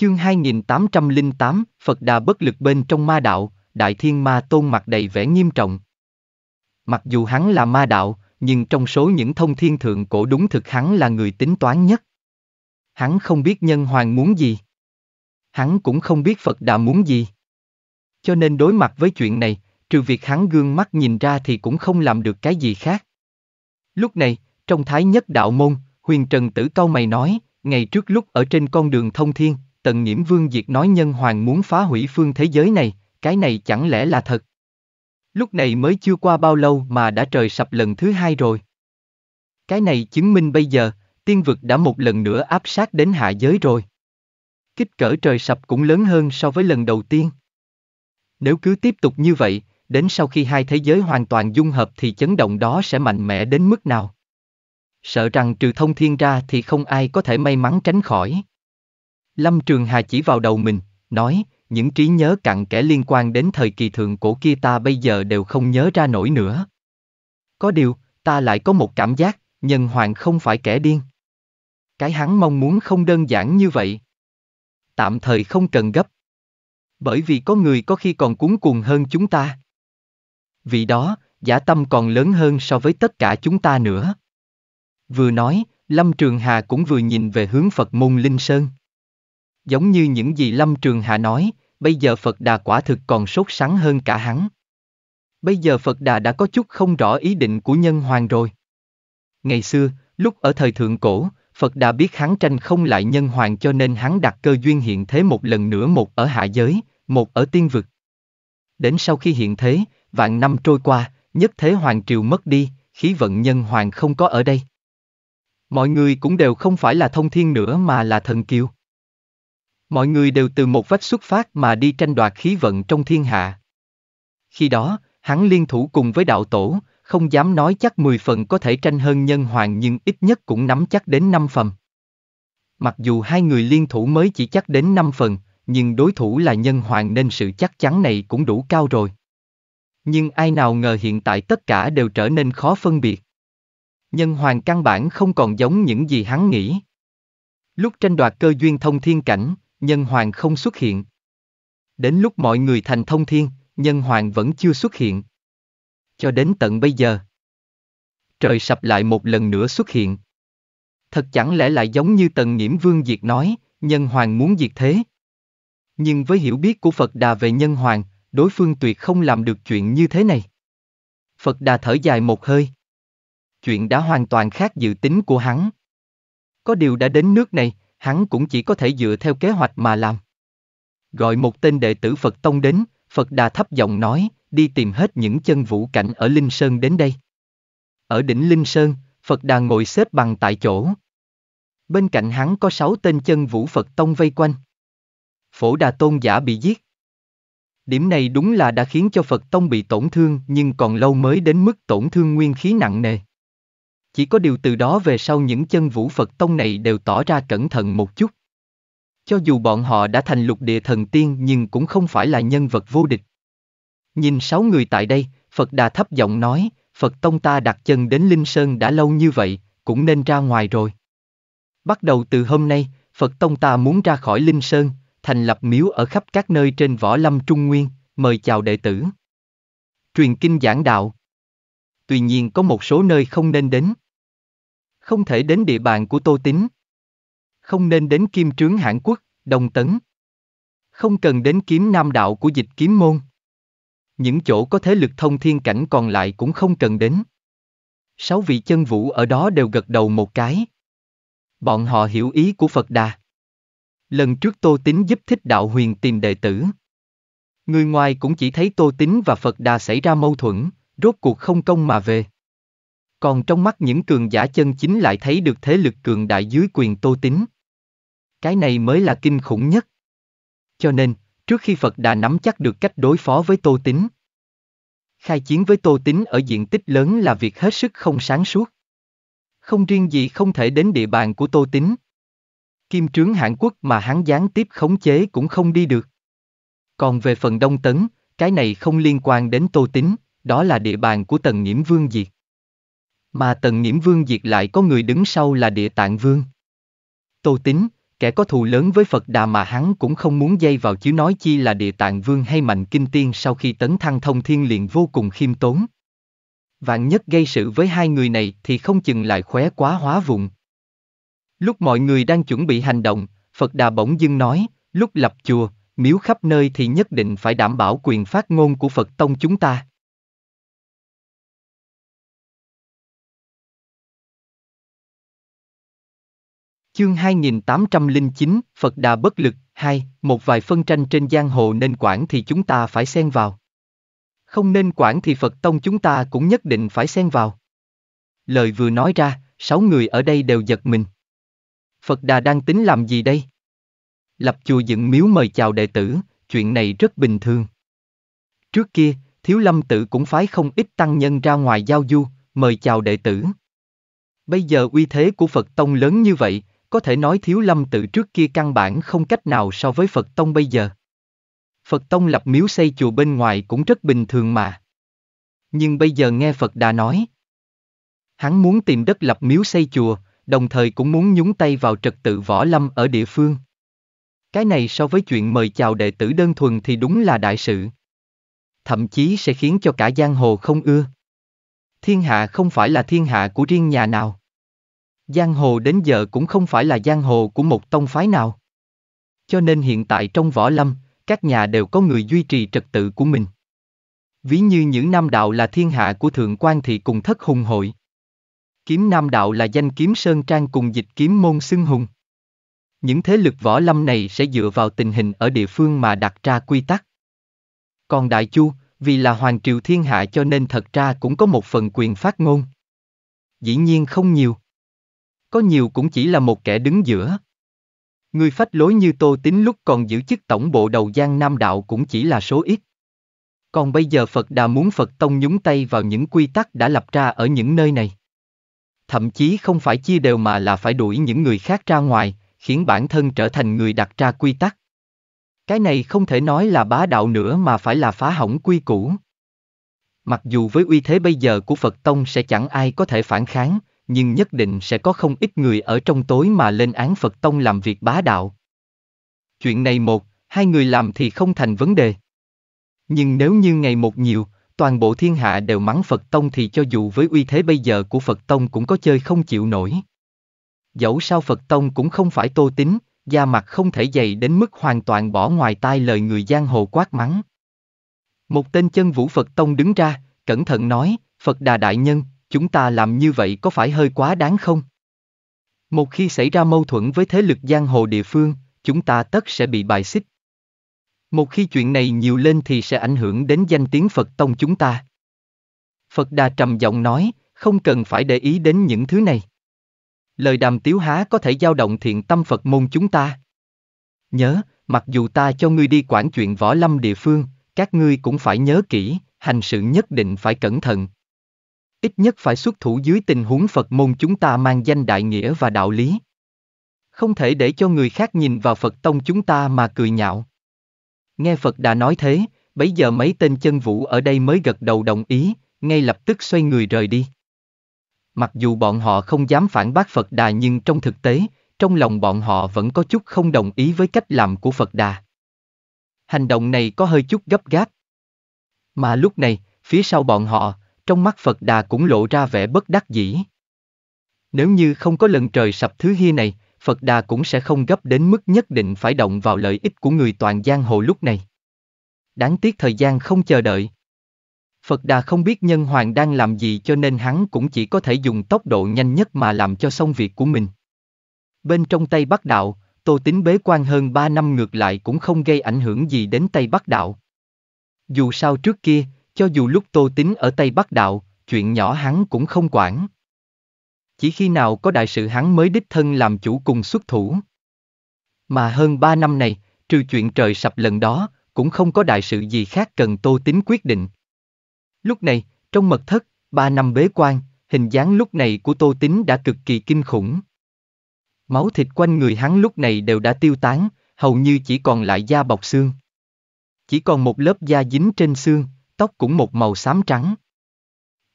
Chương 2808, Phật Đà bất lực bên trong ma đạo, Đại Thiên Ma Tôn mặt đầy vẻ nghiêm trọng. Mặc dù hắn là ma đạo, nhưng trong số những thông thiên thượng cổ đúng thực hắn là người tính toán nhất. Hắn không biết nhân hoàng muốn gì. Hắn cũng không biết Phật Đà muốn gì. Cho nên đối mặt với chuyện này, trừ việc hắn gương mắt nhìn ra thì cũng không làm được cái gì khác. Lúc này, trong thái nhất đạo môn, huyền trần tử cao mày nói, ngày trước lúc ở trên con đường thông thiên, Tần Nhiễm Vương Diệt nói nhân hoàng muốn phá hủy phương thế giới này, cái này chẳng lẽ là thật? Lúc này mới chưa qua bao lâu mà đã trời sập lần thứ hai rồi. Cái này chứng minh bây giờ, tiên vực đã một lần nữa áp sát đến hạ giới rồi. Kích cỡ trời sập cũng lớn hơn so với lần đầu tiên. Nếu cứ tiếp tục như vậy, đến sau khi hai thế giới hoàn toàn dung hợp thì chấn động đó sẽ mạnh mẽ đến mức nào? Sợ rằng trừ thông thiên ra thì không ai có thể may mắn tránh khỏi. Lâm Trường Hà chỉ vào đầu mình, nói, những trí nhớ cặn kẽ liên quan đến thời kỳ thượng cổ kia ta bây giờ đều không nhớ ra nổi nữa. Có điều, ta lại có một cảm giác, nhân hoàng không phải kẻ điên. Cái hắn mong muốn không đơn giản như vậy. Tạm thời không cần gấp. Bởi vì có người có khi còn cuốn cuồng hơn chúng ta. Vì đó, giả tâm còn lớn hơn so với tất cả chúng ta nữa. Vừa nói, Lâm Trường Hà cũng vừa nhìn về hướng Phật môn Linh Sơn. Giống như những gì Lâm Trường Hạ nói, bây giờ Phật Đà quả thực còn sốt sắng hơn cả hắn. Bây giờ Phật Đà đã có chút không rõ ý định của nhân hoàng rồi. Ngày xưa, lúc ở thời thượng cổ, Phật Đà biết hắn tranh không lại nhân hoàng cho nên hắn đặt cơ duyên hiện thế một lần nữa một ở hạ giới, một ở tiên vực. Đến sau khi hiện thế, vạn năm trôi qua, nhất thế hoàng triều mất đi, khí vận nhân hoàng không có ở đây. Mọi người cũng đều không phải là thông thiên nữa mà là thần kiều. Mọi người đều từ một vách xuất phát mà đi tranh đoạt khí vận trong thiên hạ. Khi đó, hắn liên thủ cùng với đạo tổ, không dám nói chắc 10 phần có thể tranh hơn nhân hoàng nhưng ít nhất cũng nắm chắc đến 5 phần. Mặc dù hai người liên thủ mới chỉ chắc đến 5 phần, nhưng đối thủ là nhân hoàng nên sự chắc chắn này cũng đủ cao rồi. Nhưng ai nào ngờ hiện tại tất cả đều trở nên khó phân biệt. Nhân hoàng căn bản không còn giống những gì hắn nghĩ. Lúc tranh đoạt cơ duyên thông thiên cảnh, nhân hoàng không xuất hiện. Đến lúc mọi người thành thông thiên, nhân hoàng vẫn chưa xuất hiện. Cho đến tận bây giờ. Trời sập lại một lần nữa xuất hiện. Thật chẳng lẽ lại giống như tần nghiễm vương diệt nói, nhân hoàng muốn diệt thế. Nhưng với hiểu biết của Phật Đà về nhân hoàng, đối phương tuyệt không làm được chuyện như thế này. Phật Đà thở dài một hơi. Chuyện đã hoàn toàn khác dự tính của hắn. Có điều đã đến nước này, hắn cũng chỉ có thể dựa theo kế hoạch mà làm. Gọi một tên đệ tử Phật Tông đến, Phật Đà thấp giọng nói, đi tìm hết những chân vũ cảnh ở Linh Sơn đến đây. Ở đỉnh Linh Sơn, Phật Đà ngồi xếp bằng tại chỗ. Bên cạnh hắn có sáu tên chân vũ Phật Tông vây quanh. Phổ Đà Tôn giả bị giết. Điểm này đúng là đã khiến cho Phật Tông bị tổn thương nhưng còn lâu mới đến mức tổn thương nguyên khí nặng nề. Chỉ có điều từ đó về sau những chân vũ Phật tông này đều tỏ ra cẩn thận một chút. Cho dù bọn họ đã thành lục địa thần tiên nhưng cũng không phải là nhân vật vô địch. Nhìn sáu người tại đây, Phật Đà thấp giọng nói, Phật Tông ta đặt chân đến Linh Sơn đã lâu như vậy, cũng nên ra ngoài rồi. Bắt đầu từ hôm nay, Phật Tông ta muốn ra khỏi Linh Sơn, thành lập miếu ở khắp các nơi trên võ lâm Trung Nguyên, mời chào đệ tử. Truyền kinh giảng đạo tuy nhiên có một số nơi không nên đến. Không thể đến địa bàn của Tô tính, Không nên đến kim trướng Hàn Quốc, đồng Tấn. Không cần đến kiếm nam đạo của dịch kiếm môn. Những chỗ có thế lực thông thiên cảnh còn lại cũng không cần đến. Sáu vị chân vũ ở đó đều gật đầu một cái. Bọn họ hiểu ý của Phật Đà. Lần trước Tô tính giúp thích đạo huyền tìm đệ tử. Người ngoài cũng chỉ thấy Tô tính và Phật Đà xảy ra mâu thuẫn, rốt cuộc không công mà về. Còn trong mắt những cường giả chân chính lại thấy được thế lực cường đại dưới quyền tô tính. Cái này mới là kinh khủng nhất. Cho nên, trước khi Phật đã nắm chắc được cách đối phó với tô tính. Khai chiến với tô tính ở diện tích lớn là việc hết sức không sáng suốt. Không riêng gì không thể đến địa bàn của tô tính. Kim trướng Hàn Quốc mà hắn gián tiếp khống chế cũng không đi được. Còn về phần Đông Tấn, cái này không liên quan đến tô tính, đó là địa bàn của Tần nhiễm Vương Diệt. Mà Tần nhiễm Vương Diệt lại có người đứng sau là địa tạng vương. Tô Tính, kẻ có thù lớn với Phật Đà mà hắn cũng không muốn dây vào chứ nói chi là địa tạng vương hay mạnh kinh tiên sau khi tấn thăng thông thiên liền vô cùng khiêm tốn. Vạn nhất gây sự với hai người này thì không chừng lại khóe quá hóa vụng. Lúc mọi người đang chuẩn bị hành động, Phật Đà bỗng dưng nói, lúc lập chùa, miếu khắp nơi thì nhất định phải đảm bảo quyền phát ngôn của Phật Tông chúng ta. Chương 2809, Phật Đà Bất Lực, 2, một vài phân tranh trên giang hồ nên quản thì chúng ta phải xen vào. Không nên quản thì Phật Tông chúng ta cũng nhất định phải xen vào. Lời vừa nói ra, sáu người ở đây đều giật mình. Phật Đà đang tính làm gì đây? Lập chùa dựng miếu mời chào đệ tử, chuyện này rất bình thường. Trước kia, Thiếu Lâm Tự cũng phái không ít tăng nhân ra ngoài giao du, mời chào đệ tử. Bây giờ uy thế của Phật Tông lớn như vậy, có thể nói thiếu lâm tự trước kia căn bản không cách nào so với Phật Tông bây giờ. Phật Tông lập miếu xây chùa bên ngoài cũng rất bình thường mà. Nhưng bây giờ nghe Phật Đà nói. Hắn muốn tìm đất lập miếu xây chùa, đồng thời cũng muốn nhúng tay vào trật tự võ lâm ở địa phương. Cái này so với chuyện mời chào đệ tử đơn thuần thì đúng là đại sự. Thậm chí sẽ khiến cho cả giang hồ không ưa. Thiên hạ không phải là thiên hạ của riêng nhà nào. Giang hồ đến giờ cũng không phải là giang hồ của một tông phái nào. Cho nên hiện tại trong võ lâm, các nhà đều có người duy trì trật tự của mình. Ví như những nam đạo là thiên hạ của thượng quan thị cùng thất hùng hội. Kiếm nam đạo là danh kiếm sơn trang cùng dịch kiếm môn xưng hùng. Những thế lực võ lâm này sẽ dựa vào tình hình ở địa phương mà đặt ra quy tắc. Còn Đại Chu, vì là hoàng triều thiên hạ cho nên thật ra cũng có một phần quyền phát ngôn. Dĩ nhiên không nhiều có nhiều cũng chỉ là một kẻ đứng giữa. Người phách lối như Tô Tín lúc còn giữ chức tổng bộ đầu Giang Nam Đạo cũng chỉ là số ít. Còn bây giờ Phật đã muốn Phật Tông nhúng tay vào những quy tắc đã lập ra ở những nơi này. Thậm chí không phải chia đều mà là phải đuổi những người khác ra ngoài, khiến bản thân trở thành người đặt ra quy tắc. Cái này không thể nói là bá đạo nữa mà phải là phá hỏng quy củ. Mặc dù với uy thế bây giờ của Phật Tông sẽ chẳng ai có thể phản kháng, nhưng nhất định sẽ có không ít người ở trong tối mà lên án Phật Tông làm việc bá đạo. Chuyện này một, hai người làm thì không thành vấn đề. Nhưng nếu như ngày một nhiều, toàn bộ thiên hạ đều mắng Phật Tông thì cho dù với uy thế bây giờ của Phật Tông cũng có chơi không chịu nổi. Dẫu sao Phật Tông cũng không phải tô tính, da mặt không thể dày đến mức hoàn toàn bỏ ngoài tai lời người giang hồ quát mắng. Một tên chân vũ Phật Tông đứng ra, cẩn thận nói, Phật Đà Đại Nhân, chúng ta làm như vậy có phải hơi quá đáng không? Một khi xảy ra mâu thuẫn với thế lực giang hồ địa phương, chúng ta tất sẽ bị bài xích. Một khi chuyện này nhiều lên thì sẽ ảnh hưởng đến danh tiếng Phật Tông chúng ta. Phật Đà trầm giọng nói, không cần phải để ý đến những thứ này. Lời đàm tiếu há có thể dao động thiện tâm Phật môn chúng ta. Nhớ, mặc dù ta cho ngươi đi quản chuyện võ lâm địa phương, các ngươi cũng phải nhớ kỹ, hành sự nhất định phải cẩn thận, ít nhất phải xuất thủ dưới tình huống Phật môn chúng ta mang danh đại nghĩa và đạo lý. Không thể để cho người khác nhìn vào Phật tông chúng ta mà cười nhạo. Nghe Phật đã nói thế, bấy giờ mấy tên chân vũ ở đây mới gật đầu đồng ý, ngay lập tức xoay người rời đi. Mặc dù bọn họ không dám phản bác Phật Đà nhưng trong thực tế, trong lòng bọn họ vẫn có chút không đồng ý với cách làm của Phật Đà. Hành động này có hơi chút gấp gáp. Mà lúc này, phía sau bọn họ, trong mắt Phật Đà cũng lộ ra vẻ bất đắc dĩ. Nếu như không có lần trời sập thứ hi này, Phật Đà cũng sẽ không gấp đến mức nhất định phải động vào lợi ích của người toàn giang hồ lúc này. Đáng tiếc thời gian không chờ đợi. Phật Đà không biết nhân hoàng đang làm gì cho nên hắn cũng chỉ có thể dùng tốc độ nhanh nhất mà làm cho xong việc của mình. Bên trong Tây Bắc Đạo, Tô Tính bế quan hơn 3 năm ngược lại cũng không gây ảnh hưởng gì đến Tây Bắc Đạo. Dù sao trước kia, cho dù lúc Tô tính ở Tây Bắc Đạo, chuyện nhỏ hắn cũng không quản. Chỉ khi nào có đại sự hắn mới đích thân làm chủ cùng xuất thủ. Mà hơn ba năm này, trừ chuyện trời sập lần đó, cũng không có đại sự gì khác cần Tô tính quyết định. Lúc này, trong mật thất, ba năm bế quan, hình dáng lúc này của Tô tính đã cực kỳ kinh khủng. Máu thịt quanh người hắn lúc này đều đã tiêu tán, hầu như chỉ còn lại da bọc xương. Chỉ còn một lớp da dính trên xương, tóc cũng một màu xám trắng.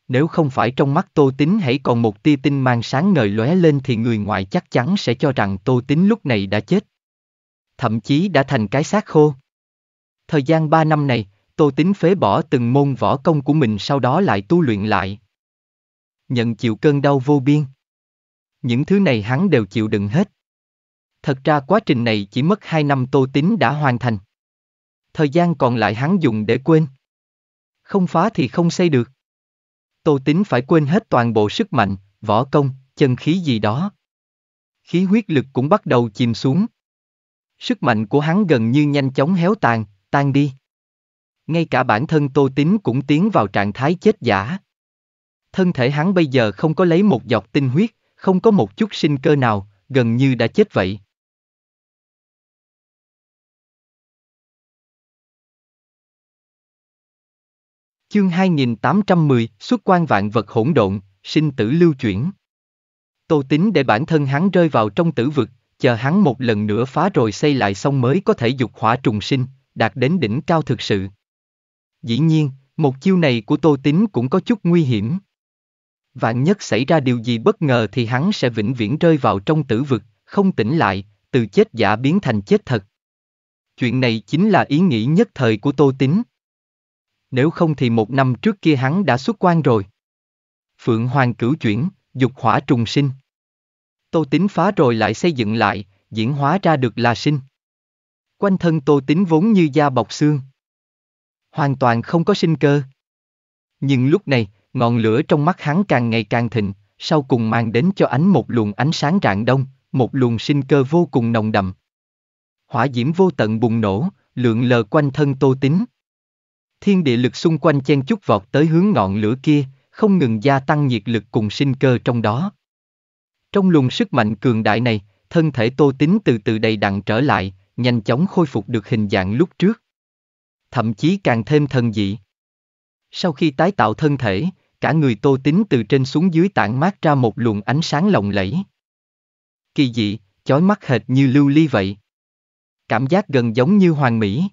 Nếu không phải trong mắt Tô tính hãy còn một tia tinh mang sáng ngời lóe lên thì người ngoại chắc chắn sẽ cho rằng Tô tính lúc này đã chết. Thậm chí đã thành cái xác khô. Thời gian ba năm này, Tô tính phế bỏ từng môn võ công của mình sau đó lại tu luyện lại. Nhận chịu cơn đau vô biên. Những thứ này hắn đều chịu đựng hết. Thật ra quá trình này chỉ mất hai năm Tô tính đã hoàn thành. Thời gian còn lại hắn dùng để quên không phá thì không xây được. Tô Tính phải quên hết toàn bộ sức mạnh, võ công, chân khí gì đó. Khí huyết lực cũng bắt đầu chìm xuống. Sức mạnh của hắn gần như nhanh chóng héo tàn, tan đi. Ngay cả bản thân Tô tính cũng tiến vào trạng thái chết giả. Thân thể hắn bây giờ không có lấy một giọt tinh huyết, không có một chút sinh cơ nào, gần như đã chết vậy. Chương 2810, xuất quan vạn vật hỗn độn, sinh tử lưu chuyển. Tô tính để bản thân hắn rơi vào trong tử vực, chờ hắn một lần nữa phá rồi xây lại xong mới có thể dục hỏa trùng sinh, đạt đến đỉnh cao thực sự. Dĩ nhiên, một chiêu này của tô tính cũng có chút nguy hiểm. Vạn nhất xảy ra điều gì bất ngờ thì hắn sẽ vĩnh viễn rơi vào trong tử vực, không tỉnh lại, từ chết giả biến thành chết thật. Chuyện này chính là ý nghĩ nhất thời của tô tính nếu không thì một năm trước kia hắn đã xuất quan rồi. Phượng Hoàng cửu chuyển, dục hỏa trùng sinh. Tô Tính phá rồi lại xây dựng lại, diễn hóa ra được là sinh. Quanh thân Tô Tính vốn như da bọc xương. Hoàn toàn không có sinh cơ. Nhưng lúc này, ngọn lửa trong mắt hắn càng ngày càng thịnh, sau cùng mang đến cho ánh một luồng ánh sáng rạng đông, một luồng sinh cơ vô cùng nồng đậm. Hỏa diễm vô tận bùng nổ, lượng lờ quanh thân Tô Tính thiên địa lực xung quanh chen chút vọt tới hướng ngọn lửa kia, không ngừng gia tăng nhiệt lực cùng sinh cơ trong đó. Trong luồng sức mạnh cường đại này, thân thể Tô tính từ từ đầy đặn trở lại, nhanh chóng khôi phục được hình dạng lúc trước. Thậm chí càng thêm thần dị. Sau khi tái tạo thân thể, cả người Tô tính từ trên xuống dưới tản mát ra một luồng ánh sáng lộng lẫy. Kỳ dị, chói mắt hệt như lưu ly vậy. Cảm giác gần giống như hoàng mỹ.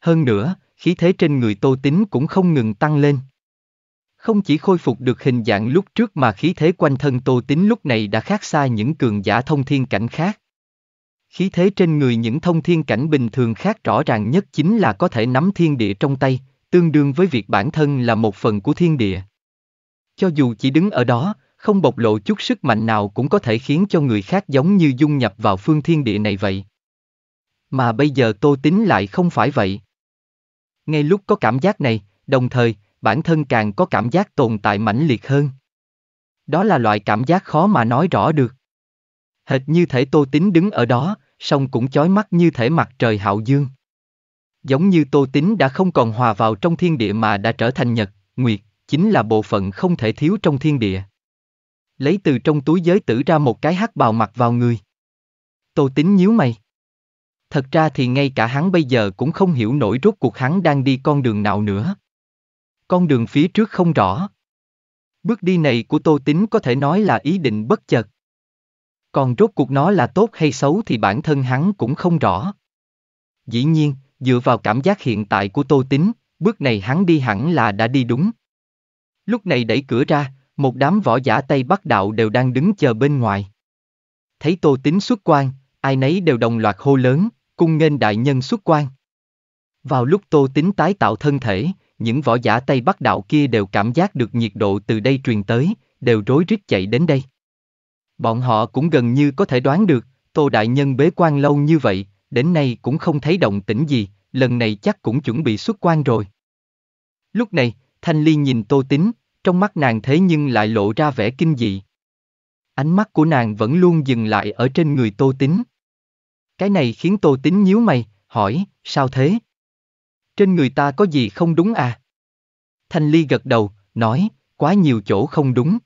Hơn nữa, khí thế trên người Tô tính cũng không ngừng tăng lên. Không chỉ khôi phục được hình dạng lúc trước mà khí thế quanh thân Tô tính lúc này đã khác xa những cường giả thông thiên cảnh khác. Khí thế trên người những thông thiên cảnh bình thường khác rõ ràng nhất chính là có thể nắm thiên địa trong tay, tương đương với việc bản thân là một phần của thiên địa. Cho dù chỉ đứng ở đó, không bộc lộ chút sức mạnh nào cũng có thể khiến cho người khác giống như dung nhập vào phương thiên địa này vậy. Mà bây giờ Tô tính lại không phải vậy. Ngay lúc có cảm giác này, đồng thời, bản thân càng có cảm giác tồn tại mãnh liệt hơn. Đó là loại cảm giác khó mà nói rõ được. Hệt như thể Tô tính đứng ở đó, song cũng chói mắt như thể mặt trời hạo dương. Giống như Tô tính đã không còn hòa vào trong thiên địa mà đã trở thành nhật, nguyệt, chính là bộ phận không thể thiếu trong thiên địa. Lấy từ trong túi giới tử ra một cái hắc bào mặc vào người. Tô tính nhíu mày thật ra thì ngay cả hắn bây giờ cũng không hiểu nổi rốt cuộc hắn đang đi con đường nào nữa. Con đường phía trước không rõ. Bước đi này của Tô Tính có thể nói là ý định bất chợt. Còn rốt cuộc nó là tốt hay xấu thì bản thân hắn cũng không rõ. Dĩ nhiên, dựa vào cảm giác hiện tại của Tô Tính, bước này hắn đi hẳn là đã đi đúng. Lúc này đẩy cửa ra, một đám võ giả Tây Bắc Đạo đều đang đứng chờ bên ngoài. Thấy Tô Tính xuất quan, ai nấy đều đồng loạt hô lớn, cung nghênh đại nhân xuất quan. Vào lúc Tô Tính tái tạo thân thể, những võ giả Tây Bắc đạo kia đều cảm giác được nhiệt độ từ đây truyền tới, đều rối rít chạy đến đây. Bọn họ cũng gần như có thể đoán được, Tô Đại Nhân bế quan lâu như vậy, đến nay cũng không thấy động tĩnh gì, lần này chắc cũng chuẩn bị xuất quan rồi. Lúc này, Thanh Ly nhìn Tô Tính, trong mắt nàng thế nhưng lại lộ ra vẻ kinh dị. Ánh mắt của nàng vẫn luôn dừng lại ở trên người Tô Tính. Cái này khiến Tô Tín nhíu mày, hỏi, sao thế? Trên người ta có gì không đúng à? Thanh Ly gật đầu, nói, quá nhiều chỗ không đúng.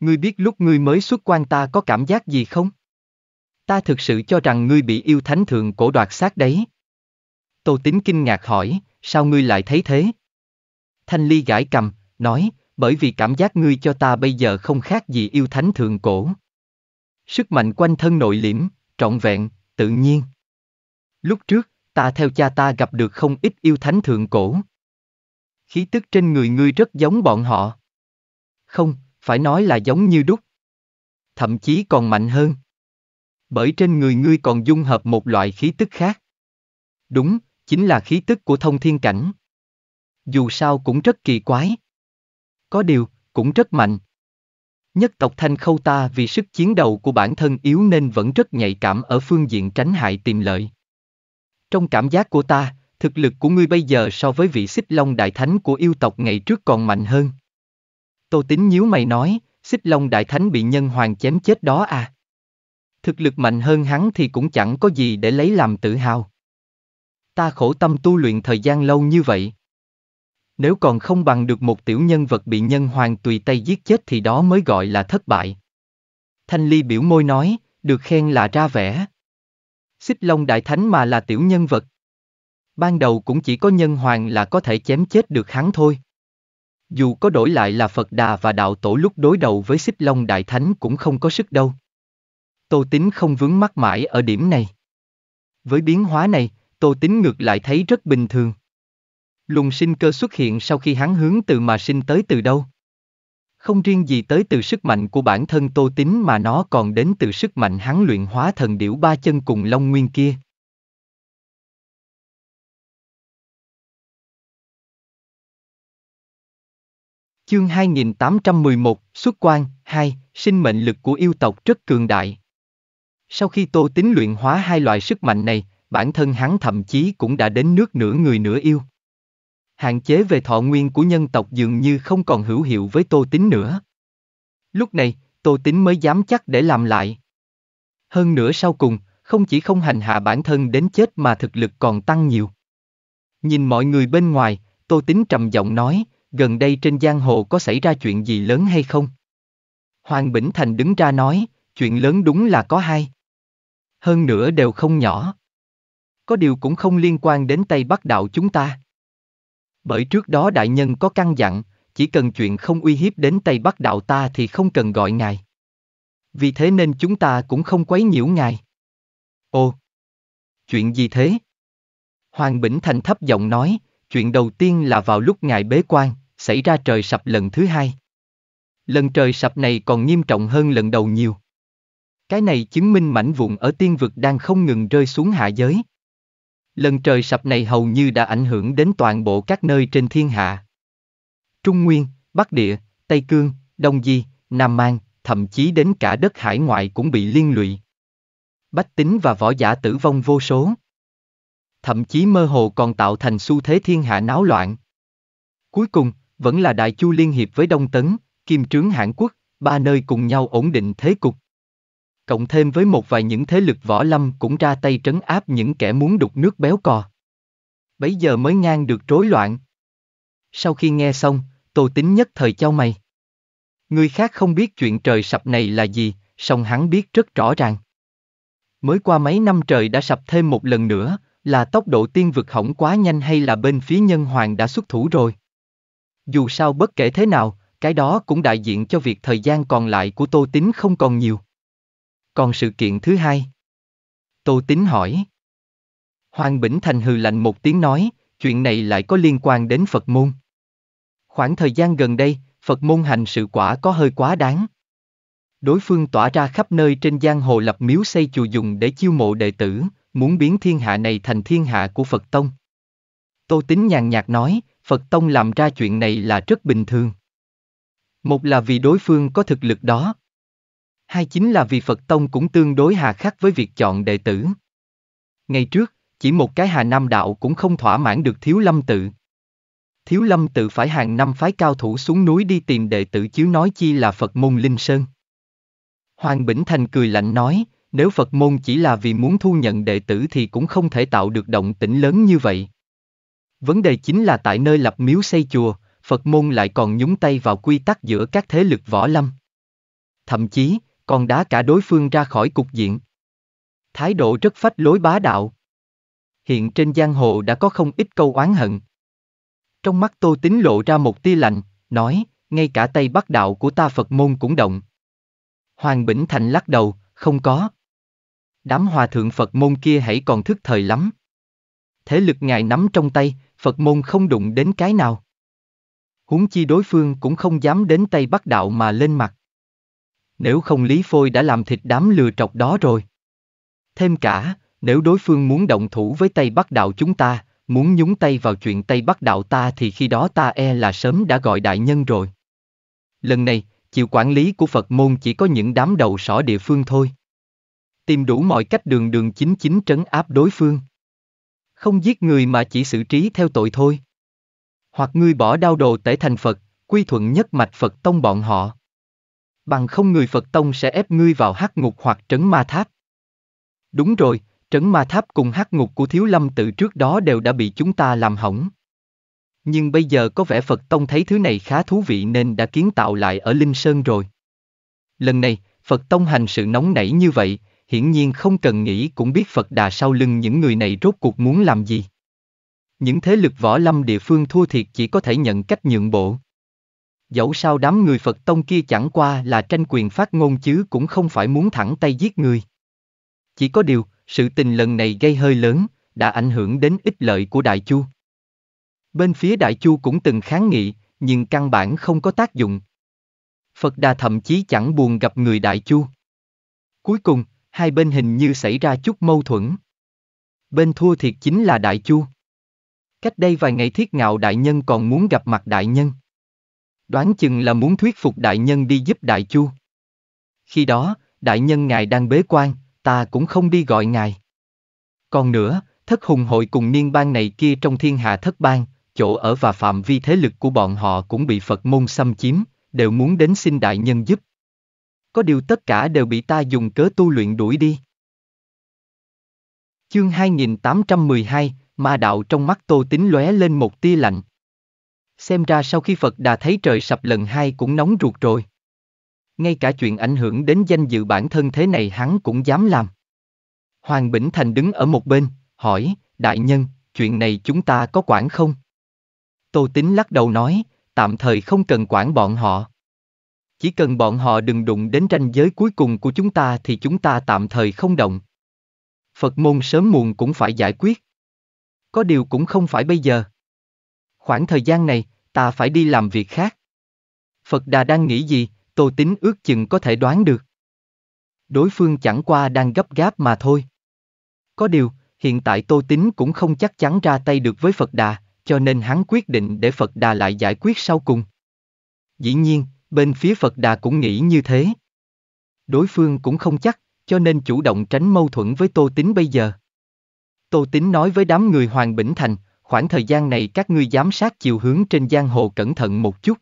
Ngươi biết lúc ngươi mới xuất quan ta có cảm giác gì không? Ta thực sự cho rằng ngươi bị yêu thánh thượng cổ đoạt xác đấy. Tô Tín kinh ngạc hỏi, sao ngươi lại thấy thế? Thanh Ly gãi cầm, nói, bởi vì cảm giác ngươi cho ta bây giờ không khác gì yêu thánh thượng cổ. Sức mạnh quanh thân nội liễm, trọn vẹn, tự nhiên. Lúc trước, ta theo cha ta gặp được không ít yêu thánh thượng cổ. Khí tức trên người ngươi rất giống bọn họ. Không, phải nói là giống như đúc. Thậm chí còn mạnh hơn. Bởi trên người ngươi còn dung hợp một loại khí tức khác. Đúng, chính là khí tức của thông thiên cảnh. Dù sao cũng rất kỳ quái. Có điều, cũng rất mạnh. Nhất tộc Thanh Khâu ta vì sức chiến đầu của bản thân yếu nên vẫn rất nhạy cảm ở phương diện tránh hại tìm lợi. Trong cảm giác của ta, thực lực của ngươi bây giờ so với vị xích long đại thánh của yêu tộc ngày trước còn mạnh hơn. Tô tính nhíu mày nói, xích long đại thánh bị nhân hoàng chém chết đó à. Thực lực mạnh hơn hắn thì cũng chẳng có gì để lấy làm tự hào. Ta khổ tâm tu luyện thời gian lâu như vậy. Nếu còn không bằng được một tiểu nhân vật bị nhân hoàng tùy tay giết chết thì đó mới gọi là thất bại. Thanh Ly biểu môi nói, được khen là ra vẻ. Xích Long Đại Thánh mà là tiểu nhân vật. Ban đầu cũng chỉ có nhân hoàng là có thể chém chết được hắn thôi. Dù có đổi lại là Phật Đà và Đạo Tổ lúc đối đầu với Xích Long Đại Thánh cũng không có sức đâu. Tô Tín không vướng mắc mãi ở điểm này. Với biến hóa này, Tô Tín ngược lại thấy rất bình thường. Lùng sinh cơ xuất hiện sau khi hắn hướng từ mà sinh tới từ đâu? Không riêng gì tới từ sức mạnh của bản thân Tô tính mà nó còn đến từ sức mạnh hắn luyện hóa thần điểu ba chân cùng Long Nguyên kia. Chương 2811, Xuất quan 2, sinh mệnh lực của yêu tộc rất cường đại. Sau khi Tô tính luyện hóa hai loại sức mạnh này, bản thân hắn thậm chí cũng đã đến nước nửa người nửa yêu hạn chế về thọ nguyên của nhân tộc dường như không còn hữu hiệu với Tô tính nữa. Lúc này, Tô tính mới dám chắc để làm lại. Hơn nữa sau cùng, không chỉ không hành hạ bản thân đến chết mà thực lực còn tăng nhiều. Nhìn mọi người bên ngoài, Tô tính trầm giọng nói, gần đây trên giang hồ có xảy ra chuyện gì lớn hay không? Hoàng Bỉnh Thành đứng ra nói, chuyện lớn đúng là có hai. Hơn nữa đều không nhỏ. Có điều cũng không liên quan đến Tây Bắc Đạo chúng ta. Bởi trước đó đại nhân có căn dặn, chỉ cần chuyện không uy hiếp đến Tây Bắc đạo ta thì không cần gọi ngài. Vì thế nên chúng ta cũng không quấy nhiễu ngài. Ồ! Chuyện gì thế? Hoàng Bỉnh Thành thấp giọng nói, chuyện đầu tiên là vào lúc ngài bế quan, xảy ra trời sập lần thứ hai. Lần trời sập này còn nghiêm trọng hơn lần đầu nhiều. Cái này chứng minh mảnh vụn ở tiên vực đang không ngừng rơi xuống hạ giới. Lần trời sập này hầu như đã ảnh hưởng đến toàn bộ các nơi trên thiên hạ. Trung Nguyên, Bắc Địa, Tây Cương, Đông Di, Nam Mang, thậm chí đến cả đất hải ngoại cũng bị liên lụy. Bách tính và võ giả tử vong vô số. Thậm chí mơ hồ còn tạo thành xu thế thiên hạ náo loạn. Cuối cùng, vẫn là Đại Chu liên hiệp với Đông Tấn, Kim Trướng Hãn Quốc, ba nơi cùng nhau ổn định thế cục cộng thêm với một vài những thế lực võ lâm cũng ra tay trấn áp những kẻ muốn đục nước béo cò. Bấy giờ mới ngang được rối loạn. Sau khi nghe xong, Tô Tính nhất thời chau mày. Người khác không biết chuyện trời sập này là gì, song hắn biết rất rõ ràng. Mới qua mấy năm trời đã sập thêm một lần nữa, là tốc độ tiên vực hỏng quá nhanh hay là bên phía nhân hoàng đã xuất thủ rồi. Dù sao bất kể thế nào, cái đó cũng đại diện cho việc thời gian còn lại của Tô Tính không còn nhiều. Còn sự kiện thứ hai? Tô Tín hỏi. Hoàng Bỉnh Thành hừ lạnh một tiếng nói, chuyện này lại có liên quan đến Phật môn. Khoảng thời gian gần đây, Phật môn hành sự quả có hơi quá đáng. Đối phương tỏa ra khắp nơi trên giang hồ lập miếu xây chùa dùng để chiêu mộ đệ tử, muốn biến thiên hạ này thành thiên hạ của Phật Tông. Tô Tín nhàn nhạt nói, Phật Tông làm ra chuyện này là rất bình thường. Một là vì đối phương có thực lực đó, hai chính là vì Phật Tông cũng tương đối hà khắc với việc chọn đệ tử. Ngày trước, chỉ một cái Hà Nam Đạo cũng không thỏa mãn được Thiếu Lâm Tự. Thiếu Lâm Tự phải hàng năm phái cao thủ xuống núi đi tìm đệ tử chứ nói chi là Phật môn Linh Sơn. Hoàng Bỉnh Thành cười lạnh nói, nếu Phật môn chỉ là vì muốn thu nhận đệ tử thì cũng không thể tạo được động tĩnh lớn như vậy. Vấn đề chính là tại nơi lập miếu xây chùa, Phật môn lại còn nhúng tay vào quy tắc giữa các thế lực võ lâm. Thậm chí, còn đá cả đối phương ra khỏi cục diện. Thái độ rất phách lối bá đạo. Hiện trên giang hồ đã có không ít câu oán hận. Trong mắt Tô tính lộ ra một tia lạnh, nói, ngay cả tay bắt đạo của ta Phật môn cũng động. Hoàng Bỉnh Thành lắc đầu, không có. Đám hòa thượng Phật môn kia hãy còn thức thời lắm. Thế lực ngài nắm trong tay, Phật môn không đụng đến cái nào. Huống chi đối phương cũng không dám đến tay bắt đạo mà lên mặt nếu không Lý Phôi đã làm thịt đám lừa trọc đó rồi. Thêm cả, nếu đối phương muốn động thủ với Tây Bắc Đạo chúng ta, muốn nhúng tay vào chuyện Tây Bắc Đạo ta thì khi đó ta e là sớm đã gọi đại nhân rồi. Lần này, chịu quản lý của Phật môn chỉ có những đám đầu sỏ địa phương thôi. Tìm đủ mọi cách đường đường chính chính trấn áp đối phương. Không giết người mà chỉ xử trí theo tội thôi. Hoặc ngươi bỏ đau đồ tể thành Phật, quy thuận nhất mạch Phật tông bọn họ bằng không người Phật Tông sẽ ép ngươi vào hắc ngục hoặc trấn ma tháp. Đúng rồi, trấn ma tháp cùng hắc ngục của Thiếu Lâm tự trước đó đều đã bị chúng ta làm hỏng. Nhưng bây giờ có vẻ Phật Tông thấy thứ này khá thú vị nên đã kiến tạo lại ở Linh Sơn rồi. Lần này, Phật Tông hành sự nóng nảy như vậy, hiển nhiên không cần nghĩ cũng biết Phật Đà sau lưng những người này rốt cuộc muốn làm gì. Những thế lực võ lâm địa phương thua thiệt chỉ có thể nhận cách nhượng bộ dẫu sao đám người Phật Tông kia chẳng qua là tranh quyền phát ngôn chứ cũng không phải muốn thẳng tay giết người. Chỉ có điều, sự tình lần này gây hơi lớn, đã ảnh hưởng đến ích lợi của Đại Chu. Bên phía Đại Chu cũng từng kháng nghị, nhưng căn bản không có tác dụng. Phật Đà thậm chí chẳng buồn gặp người Đại Chu. Cuối cùng, hai bên hình như xảy ra chút mâu thuẫn. Bên thua thiệt chính là Đại Chu. Cách đây vài ngày thiết ngạo đại nhân còn muốn gặp mặt đại nhân. Đoán chừng là muốn thuyết phục đại nhân đi giúp đại chu. Khi đó, đại nhân ngài đang bế quan, ta cũng không đi gọi ngài. Còn nữa, thất hùng hội cùng niên bang này kia trong thiên hạ thất bang, chỗ ở và phạm vi thế lực của bọn họ cũng bị Phật môn xâm chiếm, đều muốn đến xin đại nhân giúp. Có điều tất cả đều bị ta dùng cớ tu luyện đuổi đi. Chương 2812, ma đạo trong mắt tô tính lóe lên một tia lạnh, Xem ra sau khi Phật đã thấy trời sập lần hai cũng nóng ruột rồi. Ngay cả chuyện ảnh hưởng đến danh dự bản thân thế này hắn cũng dám làm. Hoàng Bỉnh Thành đứng ở một bên, hỏi, đại nhân, chuyện này chúng ta có quản không? Tô Tính lắc đầu nói, tạm thời không cần quản bọn họ. Chỉ cần bọn họ đừng đụng đến ranh giới cuối cùng của chúng ta thì chúng ta tạm thời không động. Phật môn sớm muộn cũng phải giải quyết. Có điều cũng không phải bây giờ. Khoảng thời gian này, ta phải đi làm việc khác. Phật Đà đang nghĩ gì, Tô Tính ước chừng có thể đoán được. Đối phương chẳng qua đang gấp gáp mà thôi. Có điều, hiện tại Tô Tính cũng không chắc chắn ra tay được với Phật Đà, cho nên hắn quyết định để Phật Đà lại giải quyết sau cùng. Dĩ nhiên, bên phía Phật Đà cũng nghĩ như thế. Đối phương cũng không chắc, cho nên chủ động tránh mâu thuẫn với Tô Tính bây giờ. Tô Tính nói với đám người Hoàng Bỉnh Thành, Khoảng thời gian này các ngươi giám sát chiều hướng trên giang hồ cẩn thận một chút.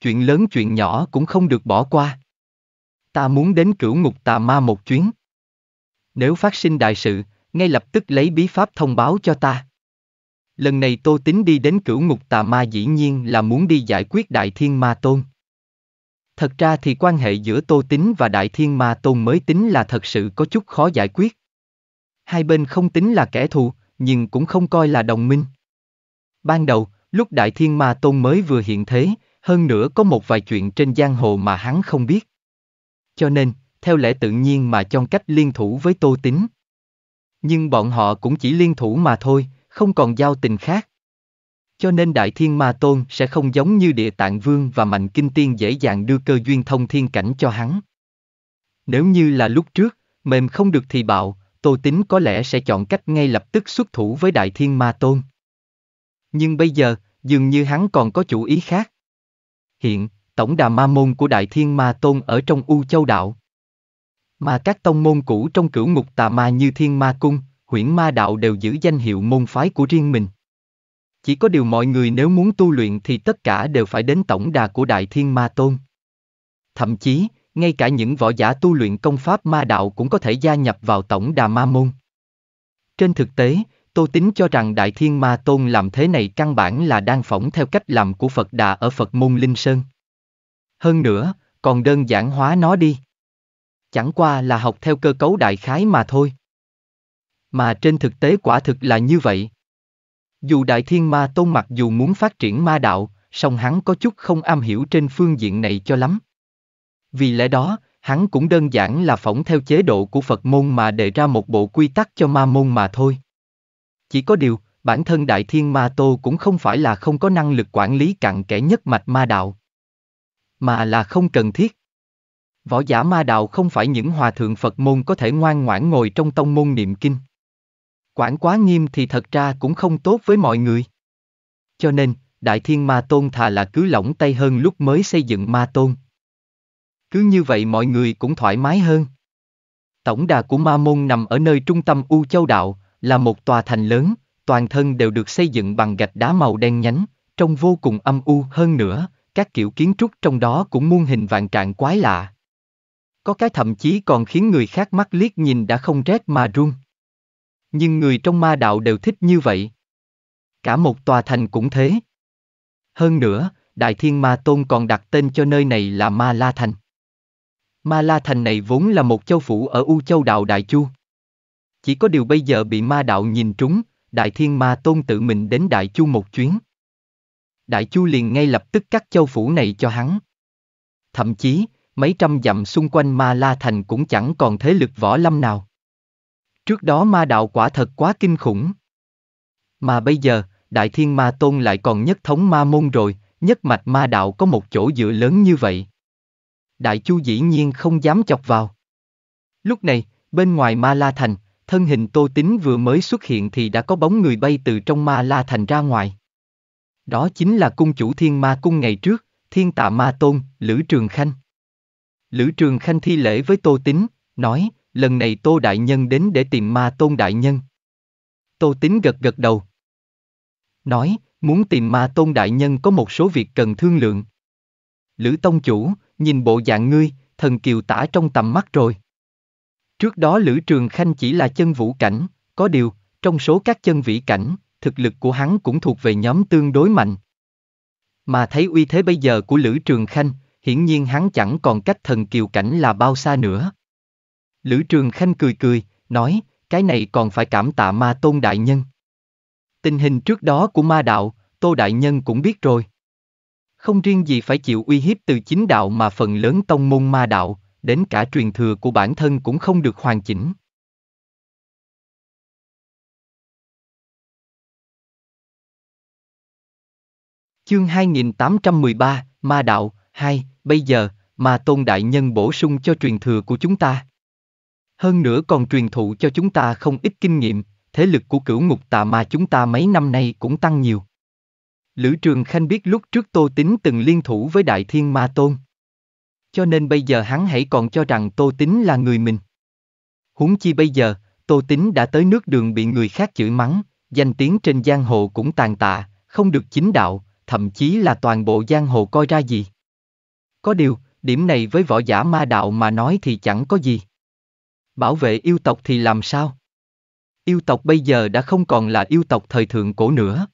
Chuyện lớn chuyện nhỏ cũng không được bỏ qua. Ta muốn đến cửu ngục tà ma một chuyến. Nếu phát sinh đại sự, ngay lập tức lấy bí pháp thông báo cho ta. Lần này Tô Tính đi đến cửu ngục tà ma dĩ nhiên là muốn đi giải quyết Đại Thiên Ma Tôn. Thật ra thì quan hệ giữa Tô Tính và Đại Thiên Ma Tôn mới tính là thật sự có chút khó giải quyết. Hai bên không tính là kẻ thù, nhưng cũng không coi là đồng minh. Ban đầu, lúc Đại Thiên Ma Tôn mới vừa hiện thế, hơn nữa có một vài chuyện trên giang hồ mà hắn không biết. Cho nên, theo lẽ tự nhiên mà trong cách liên thủ với Tô Tính. Nhưng bọn họ cũng chỉ liên thủ mà thôi, không còn giao tình khác. Cho nên Đại Thiên Ma Tôn sẽ không giống như Địa Tạng Vương và Mạnh Kinh Tiên dễ dàng đưa cơ duyên thông thiên cảnh cho hắn. Nếu như là lúc trước, mềm không được thì bạo, Tô Tính có lẽ sẽ chọn cách ngay lập tức xuất thủ với Đại Thiên Ma Tôn. Nhưng bây giờ, dường như hắn còn có chủ ý khác. Hiện, tổng đà ma môn của Đại Thiên Ma Tôn ở trong U Châu Đạo. Mà các tông môn cũ trong cửu ngục tà ma như Thiên Ma Cung, Huyễn Ma Đạo đều giữ danh hiệu môn phái của riêng mình. Chỉ có điều mọi người nếu muốn tu luyện thì tất cả đều phải đến tổng đà của Đại Thiên Ma Tôn. Thậm chí, ngay cả những võ giả tu luyện công pháp ma đạo cũng có thể gia nhập vào tổng đà ma môn. Trên thực tế, Tô Tính cho rằng Đại Thiên Ma Tôn làm thế này căn bản là đang phỏng theo cách làm của Phật Đà ở Phật Môn Linh Sơn. Hơn nữa, còn đơn giản hóa nó đi. Chẳng qua là học theo cơ cấu đại khái mà thôi. Mà trên thực tế quả thực là như vậy. Dù Đại Thiên Ma Tôn mặc dù muốn phát triển ma đạo, song hắn có chút không am hiểu trên phương diện này cho lắm. Vì lẽ đó, hắn cũng đơn giản là phỏng theo chế độ của Phật môn mà đề ra một bộ quy tắc cho ma môn mà thôi. Chỉ có điều, bản thân Đại Thiên Ma Tô cũng không phải là không có năng lực quản lý cặn kẽ nhất mạch ma đạo, mà là không cần thiết. Võ giả ma đạo không phải những hòa thượng Phật môn có thể ngoan ngoãn ngồi trong tông môn niệm kinh. Quản quá nghiêm thì thật ra cũng không tốt với mọi người. Cho nên, Đại Thiên Ma Tôn thà là cứ lỏng tay hơn lúc mới xây dựng Ma Tôn, cứ như vậy mọi người cũng thoải mái hơn. Tổng đà của Ma Môn nằm ở nơi trung tâm U Châu Đạo, là một tòa thành lớn, toàn thân đều được xây dựng bằng gạch đá màu đen nhánh, trông vô cùng âm u hơn nữa, các kiểu kiến trúc trong đó cũng muôn hình vạn trạng quái lạ. Có cái thậm chí còn khiến người khác mắt liếc nhìn đã không rét mà run. Nhưng người trong ma đạo đều thích như vậy. Cả một tòa thành cũng thế. Hơn nữa, Đại Thiên Ma Tôn còn đặt tên cho nơi này là Ma La Thành. Ma La Thành này vốn là một châu phủ ở U Châu Đạo Đại Chu. Chỉ có điều bây giờ bị ma đạo nhìn trúng, Đại Thiên Ma Tôn tự mình đến Đại Chu một chuyến. Đại Chu liền ngay lập tức cắt châu phủ này cho hắn. Thậm chí, mấy trăm dặm xung quanh Ma La Thành cũng chẳng còn thế lực võ lâm nào. Trước đó ma đạo quả thật quá kinh khủng. Mà bây giờ, Đại Thiên Ma Tôn lại còn nhất thống ma môn rồi, nhất mạch ma đạo có một chỗ dựa lớn như vậy đại chu dĩ nhiên không dám chọc vào. Lúc này, bên ngoài Ma La Thành, thân hình Tô Tính vừa mới xuất hiện thì đã có bóng người bay từ trong Ma La Thành ra ngoài. Đó chính là cung chủ Thiên Ma Cung ngày trước, Thiên Tạ Ma Tôn, Lữ Trường Khanh. Lữ Trường Khanh thi lễ với Tô Tính, nói, lần này Tô Đại Nhân đến để tìm Ma Tôn Đại Nhân. Tô Tính gật gật đầu. Nói, muốn tìm Ma Tôn Đại Nhân có một số việc cần thương lượng. Lữ Tông Chủ, nhìn bộ dạng ngươi, thần kiều tả trong tầm mắt rồi. Trước đó Lữ Trường Khanh chỉ là chân vũ cảnh, có điều, trong số các chân vĩ cảnh, thực lực của hắn cũng thuộc về nhóm tương đối mạnh. Mà thấy uy thế bây giờ của Lữ Trường Khanh, hiển nhiên hắn chẳng còn cách thần kiều cảnh là bao xa nữa. Lữ Trường Khanh cười cười, nói, cái này còn phải cảm tạ ma tôn đại nhân. Tình hình trước đó của ma đạo, tô đại nhân cũng biết rồi. Không riêng gì phải chịu uy hiếp từ chính đạo mà phần lớn tông môn ma đạo, đến cả truyền thừa của bản thân cũng không được hoàn chỉnh. Chương 2813, Ma Đạo, 2, bây giờ, Ma Tôn Đại Nhân bổ sung cho truyền thừa của chúng ta. Hơn nữa còn truyền thụ cho chúng ta không ít kinh nghiệm, thế lực của cửu ngục tà ma chúng ta mấy năm nay cũng tăng nhiều. Lữ Trường Khanh biết lúc trước Tô Tín từng liên thủ với Đại Thiên Ma Tôn. Cho nên bây giờ hắn hãy còn cho rằng Tô Tín là người mình. Huống chi bây giờ, Tô Tín đã tới nước đường bị người khác chửi mắng, danh tiếng trên giang hồ cũng tàn tạ, không được chính đạo, thậm chí là toàn bộ giang hồ coi ra gì. Có điều, điểm này với võ giả ma đạo mà nói thì chẳng có gì. Bảo vệ yêu tộc thì làm sao? Yêu tộc bây giờ đã không còn là yêu tộc thời thượng cổ nữa.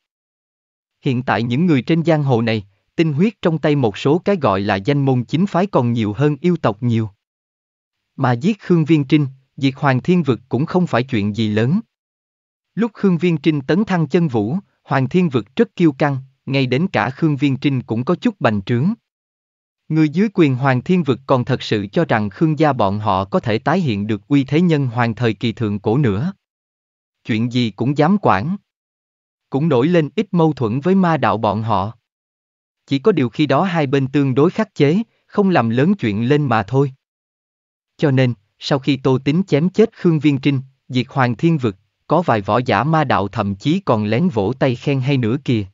Hiện tại những người trên giang hồ này, tinh huyết trong tay một số cái gọi là danh môn chính phái còn nhiều hơn yêu tộc nhiều. Mà giết Khương Viên Trinh, diệt Hoàng Thiên Vực cũng không phải chuyện gì lớn. Lúc Khương Viên Trinh tấn thăng chân vũ, Hoàng Thiên Vực rất kiêu căng, ngay đến cả Khương Viên Trinh cũng có chút bành trướng. Người dưới quyền Hoàng Thiên Vực còn thật sự cho rằng Khương gia bọn họ có thể tái hiện được uy thế nhân hoàng thời kỳ thượng cổ nữa. Chuyện gì cũng dám quản cũng nổi lên ít mâu thuẫn với ma đạo bọn họ. Chỉ có điều khi đó hai bên tương đối khắc chế, không làm lớn chuyện lên mà thôi. Cho nên, sau khi Tô Tính chém chết Khương Viên Trinh, diệt Hoàng Thiên Vực, có vài võ giả ma đạo thậm chí còn lén vỗ tay khen hay nữa kìa.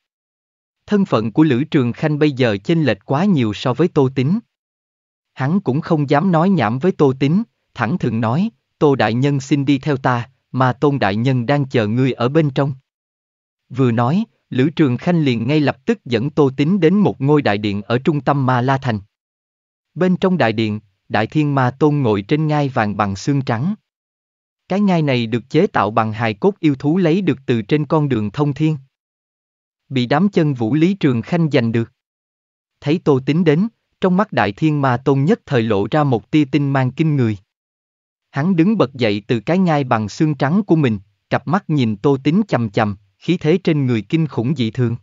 Thân phận của Lữ Trường Khanh bây giờ chênh lệch quá nhiều so với Tô Tính. Hắn cũng không dám nói nhảm với Tô Tính, thẳng thừng nói, Tô Đại Nhân xin đi theo ta, mà Tôn Đại Nhân đang chờ ngươi ở bên trong. Vừa nói, Lữ Trường Khanh liền ngay lập tức dẫn Tô Tín đến một ngôi đại điện ở trung tâm Ma La Thành. Bên trong đại điện, Đại Thiên Ma Tôn ngồi trên ngai vàng bằng xương trắng. Cái ngai này được chế tạo bằng hài cốt yêu thú lấy được từ trên con đường thông thiên. Bị đám chân vũ Lý Trường Khanh giành được. Thấy Tô Tín đến, trong mắt Đại Thiên Ma Tôn nhất thời lộ ra một tia tinh mang kinh người. Hắn đứng bật dậy từ cái ngai bằng xương trắng của mình, cặp mắt nhìn Tô Tín chầm chầm, khí thế trên người kinh khủng dị thường.